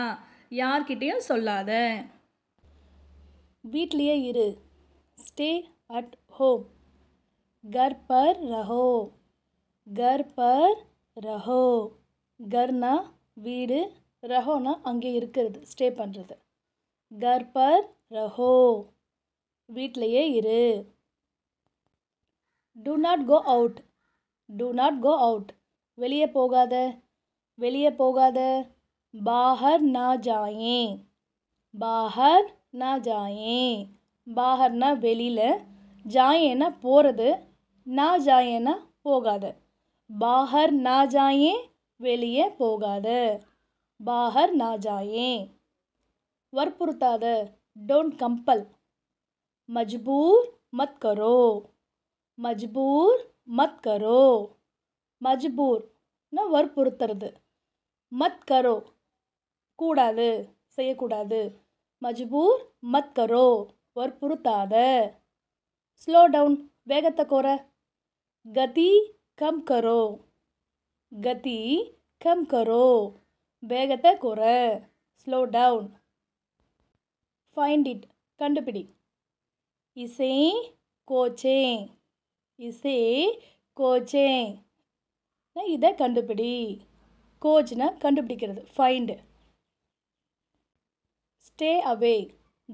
Speaker 1: யார்கிட்டேயும் சொல்லாத வீட்லேயே இரு ஸ்டே அட் हो घर पर रहो घर पर रहो கர்னா வீடு ரஹோனா அங்கே இருக்கிறது ஸ்டே பண்ணுறது கர்பர் ரஹோ வீட்டிலையே இரு do not go out do not go out வெளியே போகாத வெளியே போகாத பாஹர் நா ஜாயே பாஹர் நா ஜாயே பாஹர்னா வெளியில் ஜாயேனா போகிறது நா ஜாயேனா போகாது பாஹர் நா ஜாயே வெளியே போகாது பாஹர் நா ஜாயே வற்புறுத்தாத டோன்ட் கம்பல் மஜ்பூர் மத் கரோ மஜ்பூர் மத் கரோ மஜ்பூர்னா வற்புறுத்துறது மத் கரோ கூடாது செய்யக்கூடாது மஜ்பூர் மத் கரோ வற்புறுத்தாத ஸ்லோ டவுன் வேகத்தை கோர கதி கம் கரோ கதி கம் கரோ வேகத்தை கோர ஸ்லோ டவுன் ஃபைண்ட் இட் கண்டுபிடி இசை கோச்சே இசை கோச்சே இதை கண்டுபிடி கோச்னா கண்டுபிடிக்கிறது ஃபைண்டு ஸ்டே அவே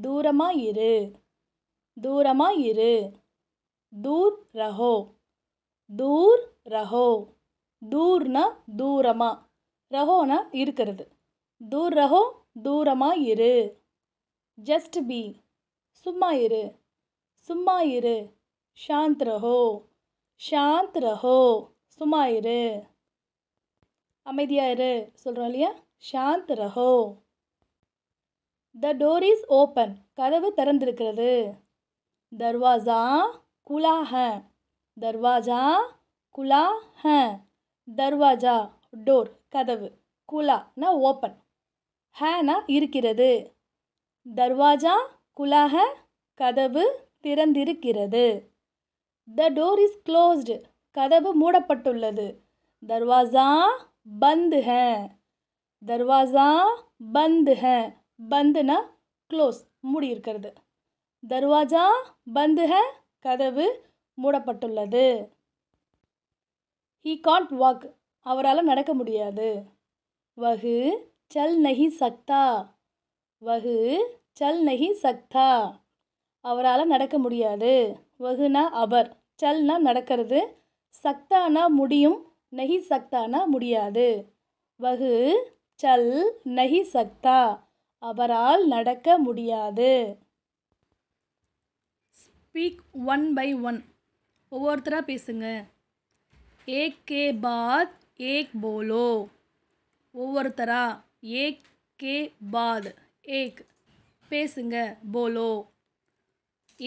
Speaker 1: தூரமாக இரு தூரமாக இரு தூர் ரஹோ தூர் ரஹோ தூர்னா தூரமாக ரஹோனா இருக்கிறது தூர் ரஹோ தூரமாக இரு ஜஸ்ட் பி சும்மா இரு சும்மா இரு ஷாந்த் ரஹோ ஷாந்த் ரஹோ சும்மா இரு அமைதியாக இரு சொல்கிறோம் இல்லையா ஷாந்த் ரஹோ த டோர் இஸ் ஓப்பன் கதவு திறந்திருக்கிறது दरवाज़ा खुला है दरवाज़ा खुला है தர்வாஜா டோர் கதவு குலானா ஓப்பன் ஹேனா இருக்கிறது தர்வாஜா குலாக கதவு திறந்திருக்கிறது த டோர் இஸ் க்ளோஸ்டு கதவு மூடப்பட்டுள்ளது தர்வாசா பந்து ஹே தர்வாசா பந்து ஹே பந்துனா க்ளோஸ் மூடி இருக்கிறது தர்வாஜா பந்துக கதவு மூடப்பட்டுள்ளது ஹீ கான்ட் வாக் அவரால் நடக்க முடியாது வகு சல் நகி சக்தா வகு சல் நகி சக்தா அவரால் நடக்க முடியாது வகுனா அவர் சல்னா நடக்கிறது சக்தானா முடியும் நகி சக்தானா முடியாது வகு சல் நகி சக்தா அவரால் நடக்க முடியாது ஸ்பீக் ஒன் பை ஒன் ஒவ்வொருத்தராக பேசுங்க ஏக் கே பாத் ஏக் போலோ ஒவ்வொருத்தரா ஏக் கே பாத் ஏக் பேசுங்க போலோ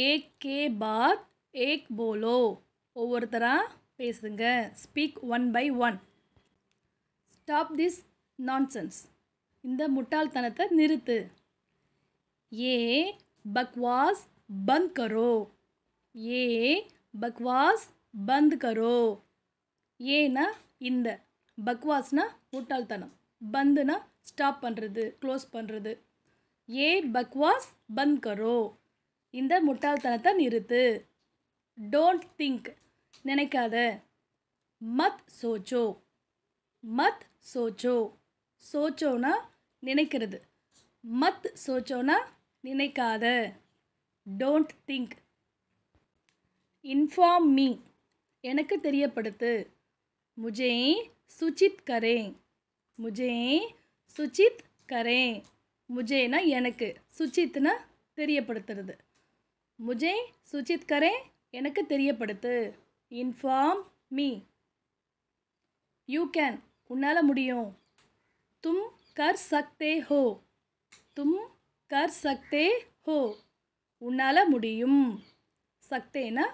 Speaker 1: ஏக் கே பாத் ஏக் போலோ ஒவ்வொருத்தரா பேசுங்க speak one by one stop this nonsense இந்த முட்டாள்தனத்தை நிறுத்து ஏ பக்வாஸ் பந்த் கரோ ஏ பக்வாஸ் பந்த் கரோ ஏன்னா இந்த பக்வாஸ்னா முட்டாள்தனம் பந்துனா ஸ்டாப் பண்ணுறது க்ளோஸ் பண்ணுறது ஏ பக்வாஸ் பந்த் கரோ இந்த முட்டாள்தனத்தை நிறுத்து டோன்ட் திங்க் நினைக்காத மத் சோச்சோ மத் சோச்சோ சோச்சோனா நினைக்கிறது மத் சோச்சோனா நினைக்காத டோன்ட் திங்க் இன்ஃபார்ம் மீ எனக்கு தெரியப்படுத்து முஜே சுச்சித் கரே முஜே சுச்சித் கரே முஜேனா எனக்கு சுச்சித்னா தெரியப்படுத்துறது முஜே சுச்சித் கரே எனக்கு தெரியப்படுத்து இன்ஃபார்ம் மீ யூ கேன் உன்னால் முடியும் தும் கர் சக்தே ஹோ தும் கர் சக்தே ஹோ உன்னால் முடியும் சக்தேனா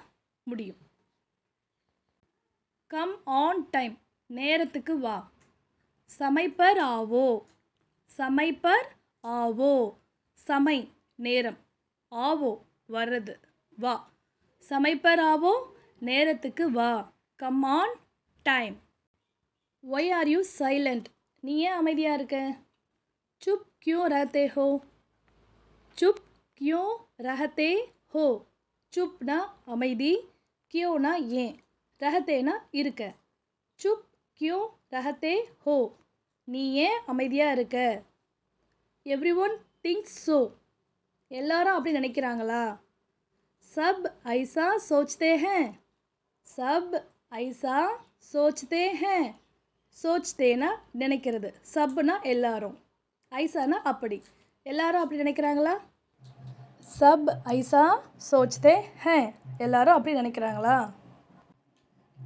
Speaker 1: முடியும் கம் ஆன் டைம் நேரத்துக்கு வா சமைப்பர் ஆவோ சமைப்பர் ஆவோ சமை நேரம் ஆவோ வர்றது வா சமைப்பர் ஆவோ நேரத்துக்கு வா come on time why are you silent நீ ஏன் அமைதியாக இருக்க சுப் கியூ ரகத்தே ஹோ சுப் கியூ ரகத்தே ஹோ சுப்னா அமைதி கியோனா ஏன் ரகத்தேனா இருக்க சுப் கியோ ரகத்தே ஹோ நீ ஏன் அமைதியாக இருக்க எவ்ரி ஒன் திங்ஸ் ஸோ எல்லாரும் அப்படி நினைக்கிறாங்களா சப் ஐசா சோச்தே ஹேன் சப் ஐசா சோச்தே ஹேன் சோச்தேனா நினைக்கிறது சப்னா எல்லாரும் ஐசானா அப்படி எல்லாரும் அப்படி நினைக்கிறாங்களா சப் ஐசா சோச்தே ஹே எல்லாரும் அப்படி நினைக்கிறாங்களா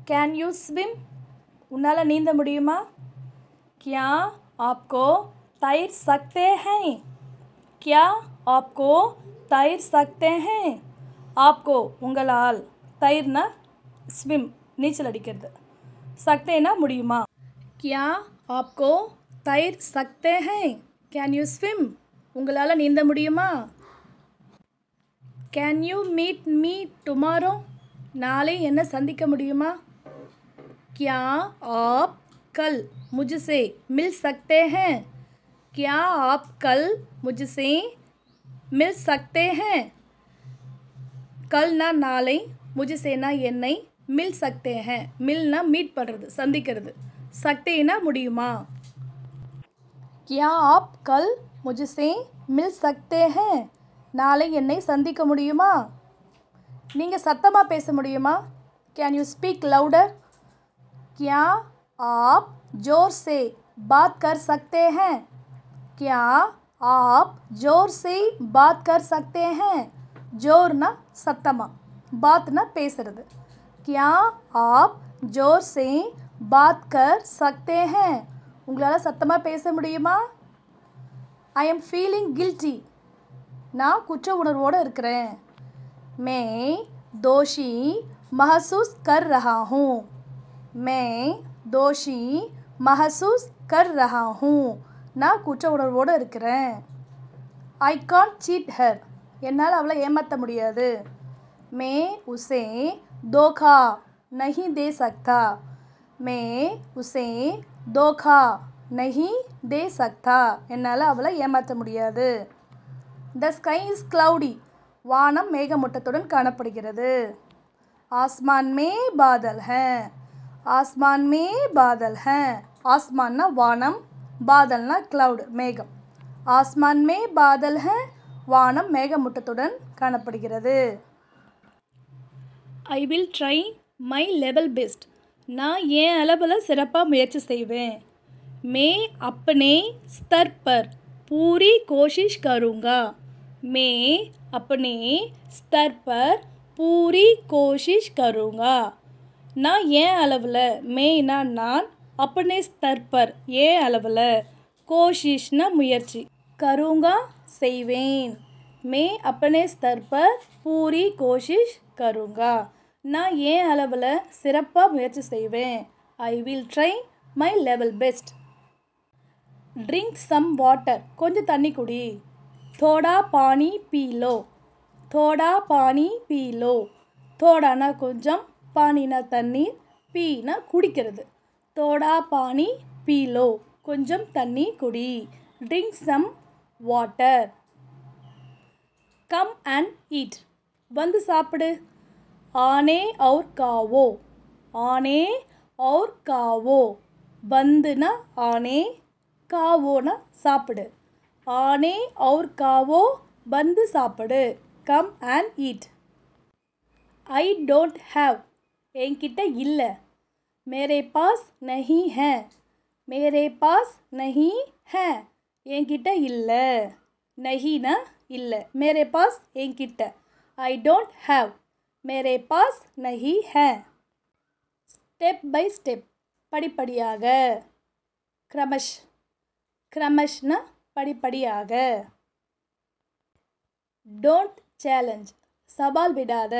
Speaker 1: கேன் யூ ஸ்விம் உன்னால் நீந்த முடியுமா கியா ஆப்கோ தயிர் சக்தே ஹே கியா ஆப்கோ தயிர் சக்தே ஹே ஆப்கோ உங்களால் தயிர்னா ஸ்விம் நீச்சல் அடிக்கிறது சக்தேனா முடியுமா கியா ஆப்கோ தயிர் சக்தே ஹே கேன் யூ ஸ்விம் உங்களால் நீந்த முடியுமா can you meet me tomorrow ना என்ன क्या आप कल मुझसे मिल सकते हैं क्या आप कल मुझसे मिल सकते हैं कल ना नाले मुझसे ना नहीं मिल सकते हैं मिलना मीट பண்ணுறது सकते ना मुड़ुमा क्या आप कल मुझसे मिल सकते हैं नाला सतमा कैन यू स्पी लवडर क्या आप जोर से बात कर सकते हैं क्या आप जोर से बात कर सकते हैं जोरना सतमा बात ना पेसर क्या आप जोर से बात कर सकते हैं उंगा सतमा पेस मुड़ीमा ई एम फीलिंग गिल्टी நான் குற்ற உணர்வோடு இருக்கிறேன் மே தோஷி மகசூஸ் கர் रहा हूँ मैं दोषी महसूस कर நான் குற்ற உணர்வோடு இருக்கிறேன் ஐ கான் சீட் ஹர் என்னால் அவளை ஏமாற்ற முடியாது மே உசே தோகா நஹி தே சக்தா மே உசே தோகா நஹி தே சக்தா என்னால் அவளை ஏமாற்ற முடியாது த ஸ்கை இஸ் க்ளவுடி வானம் மேகமூட்டத்துடன் காணப்படுகிறது ஆஸ்மான் மே பாதல் ஹ ஆஸ்மான் மே பாதல் ஹ ஆஸ்மான்னா வானம் பாதல்னா க்ளவுடு மேகம் ஆஸ்மான் மே பாதல் ஹ வானம் மேகமூட்டத்துடன் காணப்படுகிறது I will try my level best நான் என் அளவில் சிறப்பாக முயற்சி செய்வேன் மே அப்பனே ஸ்தர் பர் பூரி கோஷிஷ் கருங்கா மே அப்பனே स्तर पर पूरी कोशिश करूँगा நான் ஏன் அளவில் மெயினா நான் அப்பனே ஸ்தர் பர் ஏன் அளவில் கோஷிஷ்னா முயற்சி கருங்கா செய்வேன் மே அப்பனே ஸ்தர் பர் பூரி கோஷிஷ் கருங்கா நான் ஏன் அளவில் சிறப்பாக முயற்சி செய்வேன் I will try my level best drink some water கொஞ்சம் தண்ணி குடி தோடா பானி பீலோ தோடா பானி பீலோ தோடானா கொஞ்சம் பானினா தண்ணீர் பீனா குடிக்கிறது தோடா பானி பீலோ கொஞ்சம் தண்ணி குடி drink some water come and eat வந்து சாப்பிடு ஆனே அவுர் காவோ ஆனே அவர் காவோ வந்துனா ஆனே காவோனா சாப்பிடு ஆனே அவுர் காவோ வந்து சாப்பிடு come and eat I don't have என்கிட்ட இல்லை மேரே பாஸ் நஹி ஹே மேரே பாஸ் நஹி ஹே என்கிட்ட இல்லை நஹினா இல்லை மேரே பாஸ் என்கிட்ட ஐ டோன்ட் ஹாவ் மேரே பாஸ் நஹி ஹே ஸ்டெப் பை ஸ்டெப் படிப்படியாக க்ரமஷ் கிரமஷ்னா படிப்படியாக டோன்ட் சேலஞ்ச் சவால் விடாத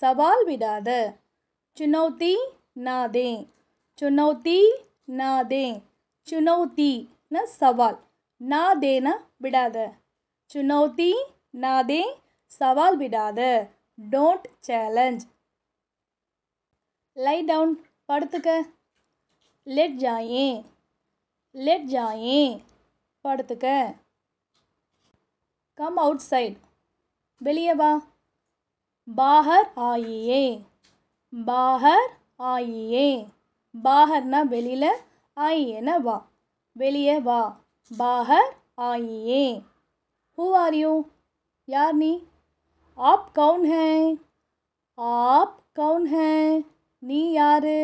Speaker 1: சவால் விடாத சுனௌத்தி நாதே சுனௌத்தி நாதே ந சவால் நாதேன விடாத சுனௌத்தி நாதே சவால் விடாத டோன்ட் சேலஞ்ச் லை டவுன் படுத்துக்க லெட் ஜாயே லெட் ஜாயே படுத்துக்க கம் அவுட் சைட் வெளியே வா பாகர் ஆயியே பாகர் ஆயியே பாகர்னா வெளியில் ஆயியேனா வா வெளியே வா பாகர் ஆயியே ஹூ ஆர் யூ யார் நீ ஆப் கவுன் ஹே ஆப் கவுன் ஹே நீ யாரு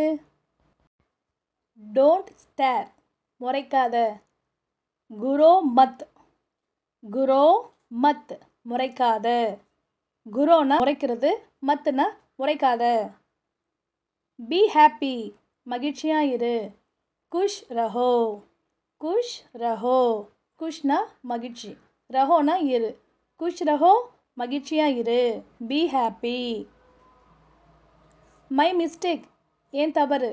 Speaker 1: டோன்ட் ஸ்டேர் முறைக்காத குரோ மத் குரோ மத் முறைக்காத குரோனா முறைக்கிறது மத்துனா முறைக்காத பி ஹாப்பி மகிழ்ச்சியாக இரு குஷ் ரஹோ குஷ் ரஹோ குஷ்னா மகிழ்ச்சி ரஹோனா இரு குஷ் ரஹோ மகிழ்ச்சியாக இரு பி ஹாப்பி மை மிஸ்டேக் ஏன் தவறு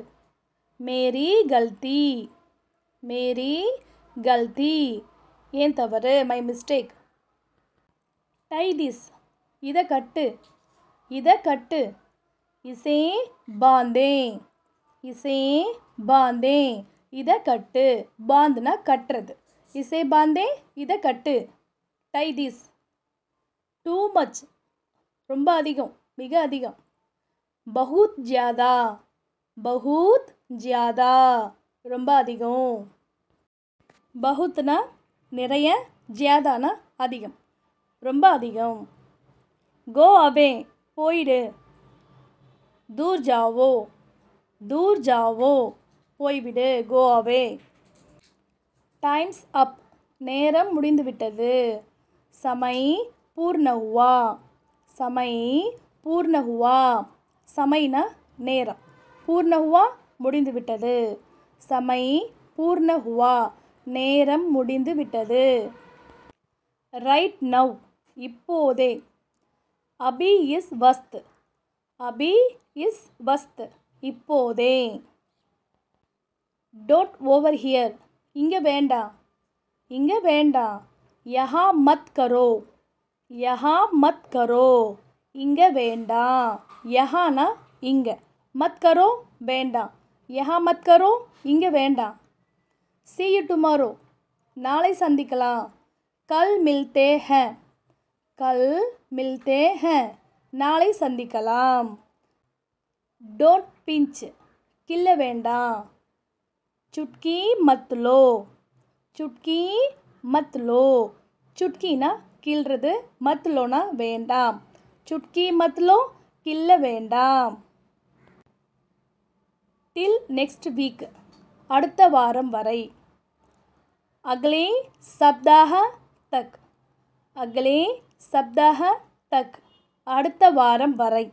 Speaker 1: மேரி கல்தி மேரி கல்தி ஏன் தவறு மை மிஸ்டேக் டை திஸ் இதை கட்டு இதை கட்டு இசே பாந்தே இசே பாந்தே இதை கட்டு பாந்துனா கட்டுறது இசை பாந்தே இதை கட்டு டை திஸ் டூ மச் ரொம்ப அதிகம் மிக அதிகம் பகுத் ஜியாதா பகூத் ஜியாதா ரொம்ப அதிகம் பகுத்னா நிறைய ஜியாதான அதிகம் ரொம்ப அதிகம் கோ அவே போயிடு தூர் ஜாவோ தூர் ஜாவோ போய்விடு கோ அவே டைம்ஸ் அப் நேரம் முடிந்துவிட்டது சமை பூர்ணஹுவா சமை பூர்ணஹுவா சமைனா நேரம் பூர்ணஹுவா முடிந்துவிட்டது சமை பூர்ணஹுவா நேரம் முடிந்து விட்டது ரைட் நவ் இப்போதே அபி இஸ் வஸ்த் அபி இஸ் வஸ்த் இப்போதே டோட் ஓவர் ஹியர் இங்கே வேண்டாம் இங்கே வேண்டாம் யஹா மத் கரோ யஹா மத் கரோ இங்கே வேண்டாம் யஹானா இங்கே மத் கரோ வேண்டாம் யஹா மத் கரோ இங்கே வேண்டாம் சி யூ டுமாரோ நாளை சந்திக்கலாம் கல் மில்தே ஹ கல் மில்தே ஹ நாளை சந்திக்கலாம் டோன்ட் பிஞ்ச் கில்ல வேண்டாம் சுட்கி மத்லோ சுட்கி மத்லோ சுட்கினா கில்றது மத்லோனா வேண்டாம் சுட்கி மத்லோ கில்ல வேண்டாம் டில் நெக்ஸ்ட் வீக் அடுத்த வாரம் வரை அகலே சப்தாக தக் அகலே சப்தாக தக் அடுத்த வாரம் வரை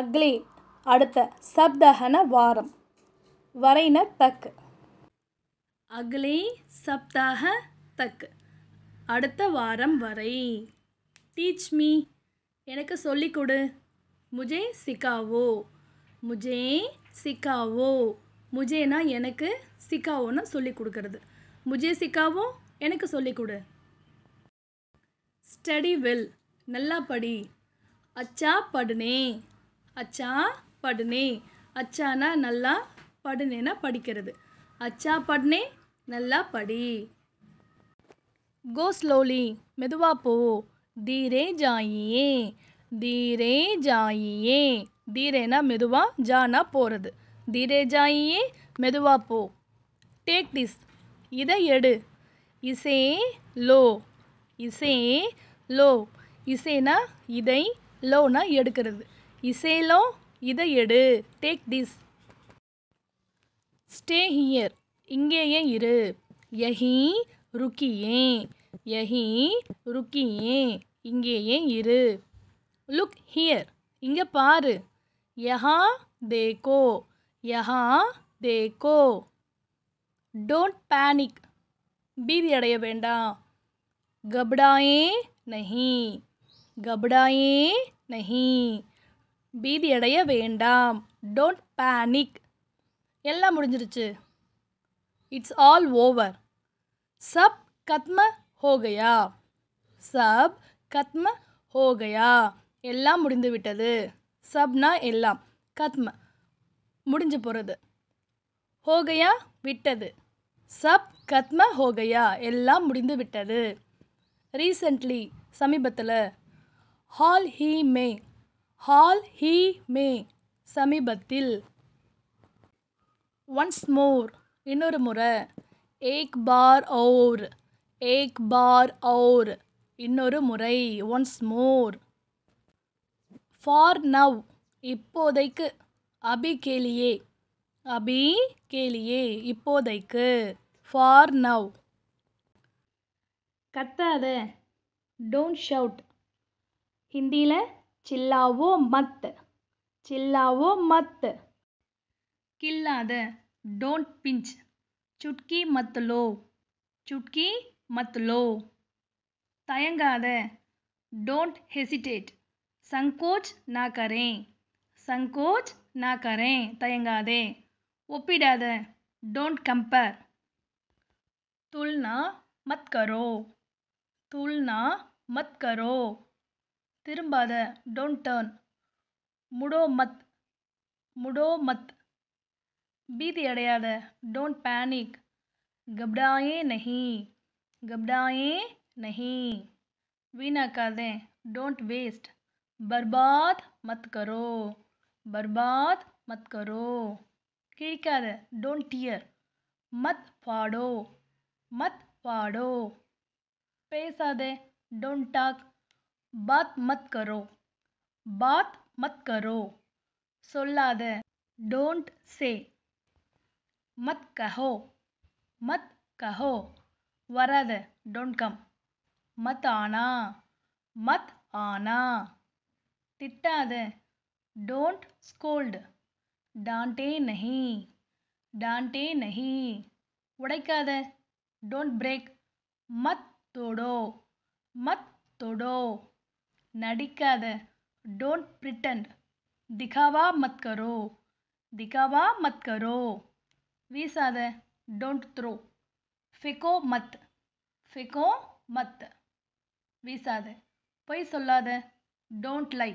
Speaker 1: அக்லே அடுத்த சப்தகன வாரம் வரைன தக் அகலே சப்தாக தக் அடுத்த வாரம் வரை டீச் மீ எனக்கு சொல்லிக் கொடு முஜே சிக்காவோ முஜே சிக்காவோ முஜேனா எனக்கு சிக்காவோன்னு சொல்லி கொடுக்கறது முஜே சிக்காவோ எனக்கு சொல்லி கொடு ஸ்டடி வெல் நல்லா படி அச்சா படுனே அச்சா படுனே அச்சானா நல்லா படுனேனா படிக்கிறது அச்சா படுனே நல்லா படி கோ ஸ்லோலி மெதுவா போ தீரே ஜாயியே தீரே ஜாயியே தீரேனா மெதுவாக ஜானா போகிறது தீரேஜாயே மெதுவா போ டேக் திஸ் இதை எடு இசே லோ இசே லோ இசேனா இதை லோனா எடுக்கிறது இசே லோ இதை எடு டேக் திஸ் ஸ்டே ஹியர் இங்கேயே இரு யஹி ருக்கியே யஹி ருக்கியே இங்கேயே இரு லுக் ஹியர் இங்கே பாரு யஹா தேகோ யஹா தேகோ டோன்ட் பேனிக் பீதி அடைய வேண்டாம் கபடாயே நஹி கபடாயே நஹி பீதி அடைய வேண்டாம் டோன்ட் பேனிக் எல்லாம் முடிஞ்சிருச்சு இட்ஸ் ஆல் ஓவர் சப் கத்ம ஹோகையா சப் கத்ம ஹோகையா எல்லாம் முடிந்து விட்டது சப்னா எல்லாம் கத்ம முடிஞ்சு போகிறது ஹோகையா விட்டது சப் கத்ம ஹோகையா எல்லாம் முடிந்து விட்டது ரீசன்ட்லி சமீபத்தில் ஹால் ஹீ மே ஹால் ஹீ மே சமீபத்தில் ஒன்ஸ் மோர் இன்னொரு முறை ஏக் பார் ஓர் ஏக் பார் ஓர் இன்னொரு முறை ஒன்ஸ் மோர் ஃபார் நவ் இப்போதைக்கு அபி கேலியே அபி கேலியே இப்போதைக்கு ஃபார் நவ் கத்தாத டோன்ட் ஷவுட் ஹிந்தியில் சில்லாவோ மத் சில்லாவோ மத் கில்லாத டோன்ட் பிஞ்ச் சுட்கி மத்லோ சுட்கி மத்துலோ தயங்காத டோன்ட் ஹெசிடேட் சங்கோச் நான் கரேன் சங்கோச் நான் கரேன் தயங்காதே ஒப்பிடாத டோன்ட் கம்பேர் துல்னா மத் கரோ துல்னா மத் கரோ திரும்பாத டோன்ட் டேர்ன் முடோ மத் முடோ மத் பீதி அடையாத டோன்ட் பேனிக் கப்டாயே நஹி கப்டாயே நஹி வீணாக்காதே டோன்ட் வேஸ்ட் பர்பாத் मत करो பர்பாத் மத் கரோ கிழிக்காத டோன்ட் டியர் மத் பாடோ மத் பாடோ பேசாதே டோன்ட் டாக் பாத் மத் கரோ பாத் மத் கரோ சொல்லாத டோன்ட் சே மத் கஹோ மத் கஹோ வராத டோன்ட் கம் மத் ஆனா மத் ஆனா திட்டாத डोंट स्कोल्ड डांटे नहीं डांटे नहीं உடைக்காத டோன்ட் பிரேக் மத் தொடோ மத் தொடோ நடிக்காத டோன்ட் பிரிட்டன்ட் திகாவா மத் கரோ திகாவா மத் கரோ வீசாத டோன்ட் த்ரோ ஃபெகோ மத் ஃபெகோ மத் வீசாத பொய் சொல்லாத டோன்ட் லை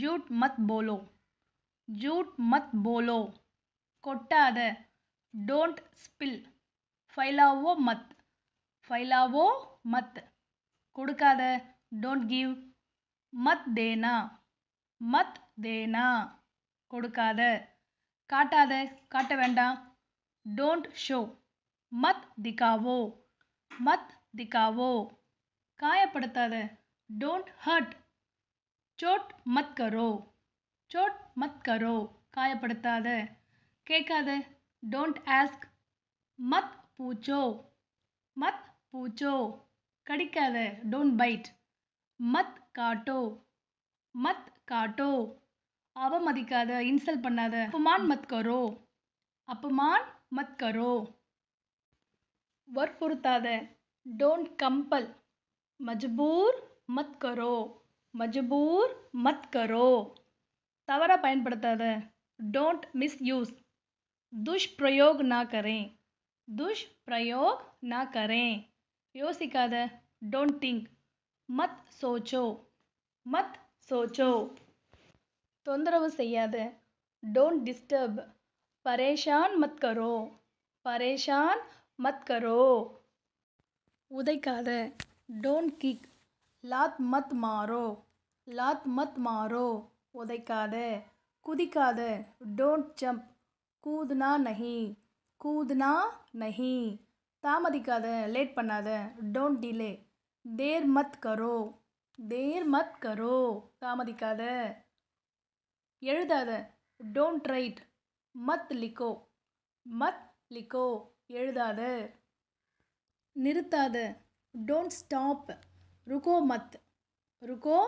Speaker 1: ஜூட் மத் போலோ ஜூட் மத் போலோ கொட்டாத டோன்ட் ஸ்பில் ஃபைலாவோ மத் ஃபைலாவோ மத் கொடுக்காத டோன்ட் கிவ் மத் தேனா மத் தேனா கொடுக்காத காட்டாத காட்ட வேண்டாம் டோன்ட் ஷோ மத் திகாவோ மத் திகாவோ காயப்படுத்தாத டோன்ட் ஹர்ட் சோட் மத் கரோ சோட் மத் கரோ காயப்படுத்தாத கேட்காத டோன்ட் ஆஸ்க் மத் பூச்சோ மத் பூச்சோ கடிக்காத டோன்ட் பைட் மத் காட்டோ மத் காட்டோ அவமதிக்காத இன்சல்ட் பண்ணாத அப்புமான் மத் கரோ அப்புமான் மத் கரோ வற்புறுத்தாத டோன்ட் கம்பல் மஜ்பூர் மத் கரோ மஜபூர் மத் கரோ தவறாக பயன்படுத்தாத டோன்ட் மிஸ்யூஸ் துஷ்பிரயோக் நா கரேன் துஷ்பிரயோக் நா கரேன் யோசிக்காத டோன்ட் திங்க் மத் சோச்சோ மத் சோச்சோ தொந்தரவு செய்யாத டோன்ட் டிஸ்டர்ப் பரேஷான் மத் கரோ பரேஷான் மத் கரோ உதைக்காத டோன்ட் கிக் லாத் மத் மாரோ லாத் மத் மாரோ உதைக்காத குதிக்காத டோன்ட் ஜம்ப் கூதுனா நஹி கூதுனா நஹி தாமதிக்காத லேட் பண்ணாத டோன்ட் டிலே தேர் மத் கரோ தேர் மத் கரோ தாமதிக்காத எழுதாத டோன்ட் ரைட் மத் லிக்கோ மத் லிக்கோ எழுதாத நிறுத்தாத டோன்ட் ஸ்டாப் ருகோ மத் ருகோ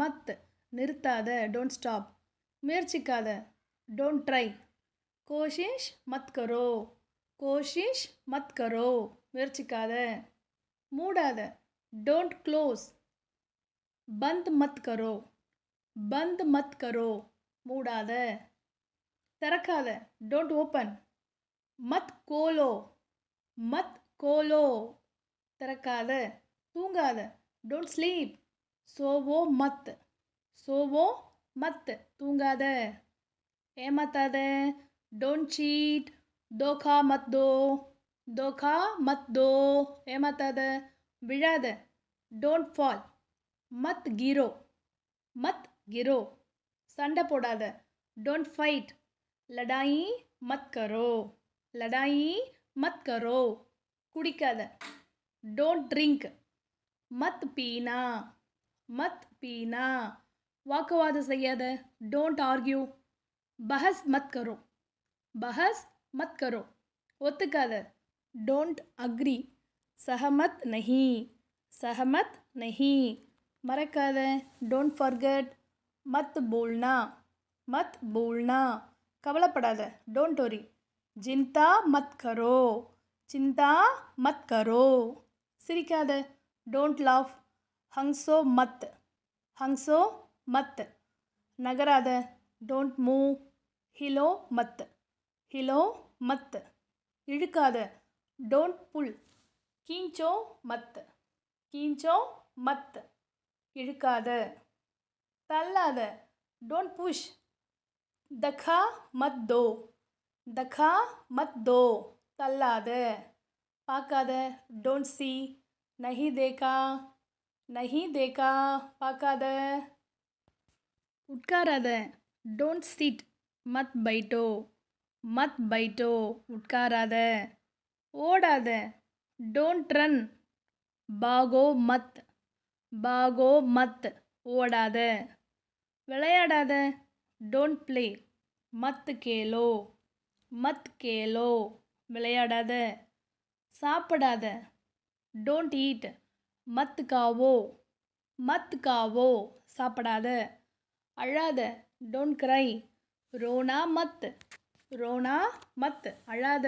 Speaker 1: மத் நிறுத்தாத டோன்ட் ஸ்டாப் முயற்சிக்காத டோன்ட் ட்ரை கோஷிஷ் மத் கரோ கோஷிஷ் மத் கரோ முயற்சிக்காத மூடாத டோன்ட் க்ளோஸ் பந்த் மத் கரோ பந்த் மத் கரோ மூடாத திறக்காத டோன்ட் ஓப்பன் மத் கோலோ மத் கோலோ திறக்காத தூங்காத டோன்ட் ஸ்லீப் சோவோ மத்து சோவோ மத்து தூங்காத ஏமாத்தாத டோன்ட் சீட் தோகா மத் தோ தோகா மத் தோ ஏமாத்தாத விழாத டோன்ட் ஃபால் மத் கிரோ மத் கிரோ சண்டை போடாத டோன்ட் ஃபைட் லடாயி மத் கரோ லடாயி மத் கரோ குடிக்காத டோன்ட் ட்ரிங்க் மத் பீனா மத் பீனா வாக்குவாதம் செய்யாத டோன்ட் ஆர்கியூ பஹஸ் மத் கரோ பஹஸ் மத் கரோ ஒத்துக்காத டோன்ட் அக்ரி சஹமத் நஹி சஹமத் நஹி மறக்காத டோன்ட் ஃபர்கட் மத் போல்னா மத் போல்னா கவலைப்படாத டோன்ட் ஒரி ஜிந்தா மத் கரோ சிந்தா மத் கரோ சிரிக்காத டோன்ட் லவ் ஹங்ஸோ மத் ஹங்ஸோ மத் நகராத டோன்ட் மூவ் ஹிலோ மத் ஹிலோ மத் இழுக்காத டோன்ட் புல் கீஞ்சோ மத் கீஞ்சோ மத் இழுக்காத தள்ளாத டோன்ட் புஷ் தகா மத் தோ தகா மத் தோ தள்ளாத பார்க்காத டோன்ட் சி நகி தேகா நஹி தேக்கா பார்க்காத உட்காராத டோன்ட் சிட் மத் பைட்டோ மத் பைட்டோ உட்காராத ஓடாத டோன்ட் ரன் பாகோ மத் பாகோ மத் ஓடாத விளையாடாத டோன்ட் பிளே மத் கேலோ மத் கேலோ விளையாடாத சாப்பிடாத டோன்ட் ஈட் மத்துக்காவோ மத்துக்காவோ சாப்பிடாத அழாத டோன்ட் கிரை ரோனா மத் ரோனா மத் அழாத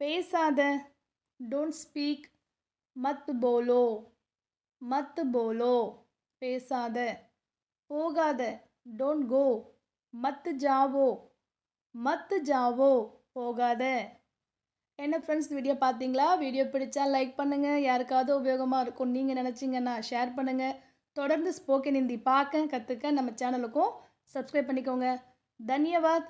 Speaker 1: பேசாத டோன்ட் ஸ்பீக் மத்து போலோ மத்து போலோ பேசாத போகாத டோன்ட் கோ மத்து ஜாவோ மத்து ஜாவோ போகாத என்ன ஃப்ரெண்ட்ஸ் வீடியோ பார்த்தீங்களா வீடியோ பிடிச்சா லைக் பண்ணுங்கள் யாருக்காவது உபயோகமாக இருக்கும் நீங்கள் நினச்சிங்கன்னா ஷேர் பண்ணுங்கள் தொடர்ந்து ஸ்போக்கன் இந்தி பார்க்க கற்றுக்க நம்ம சேனலுக்கும் சப்ஸ்கிரைப் பண்ணிக்கோங்க தன்யவாத்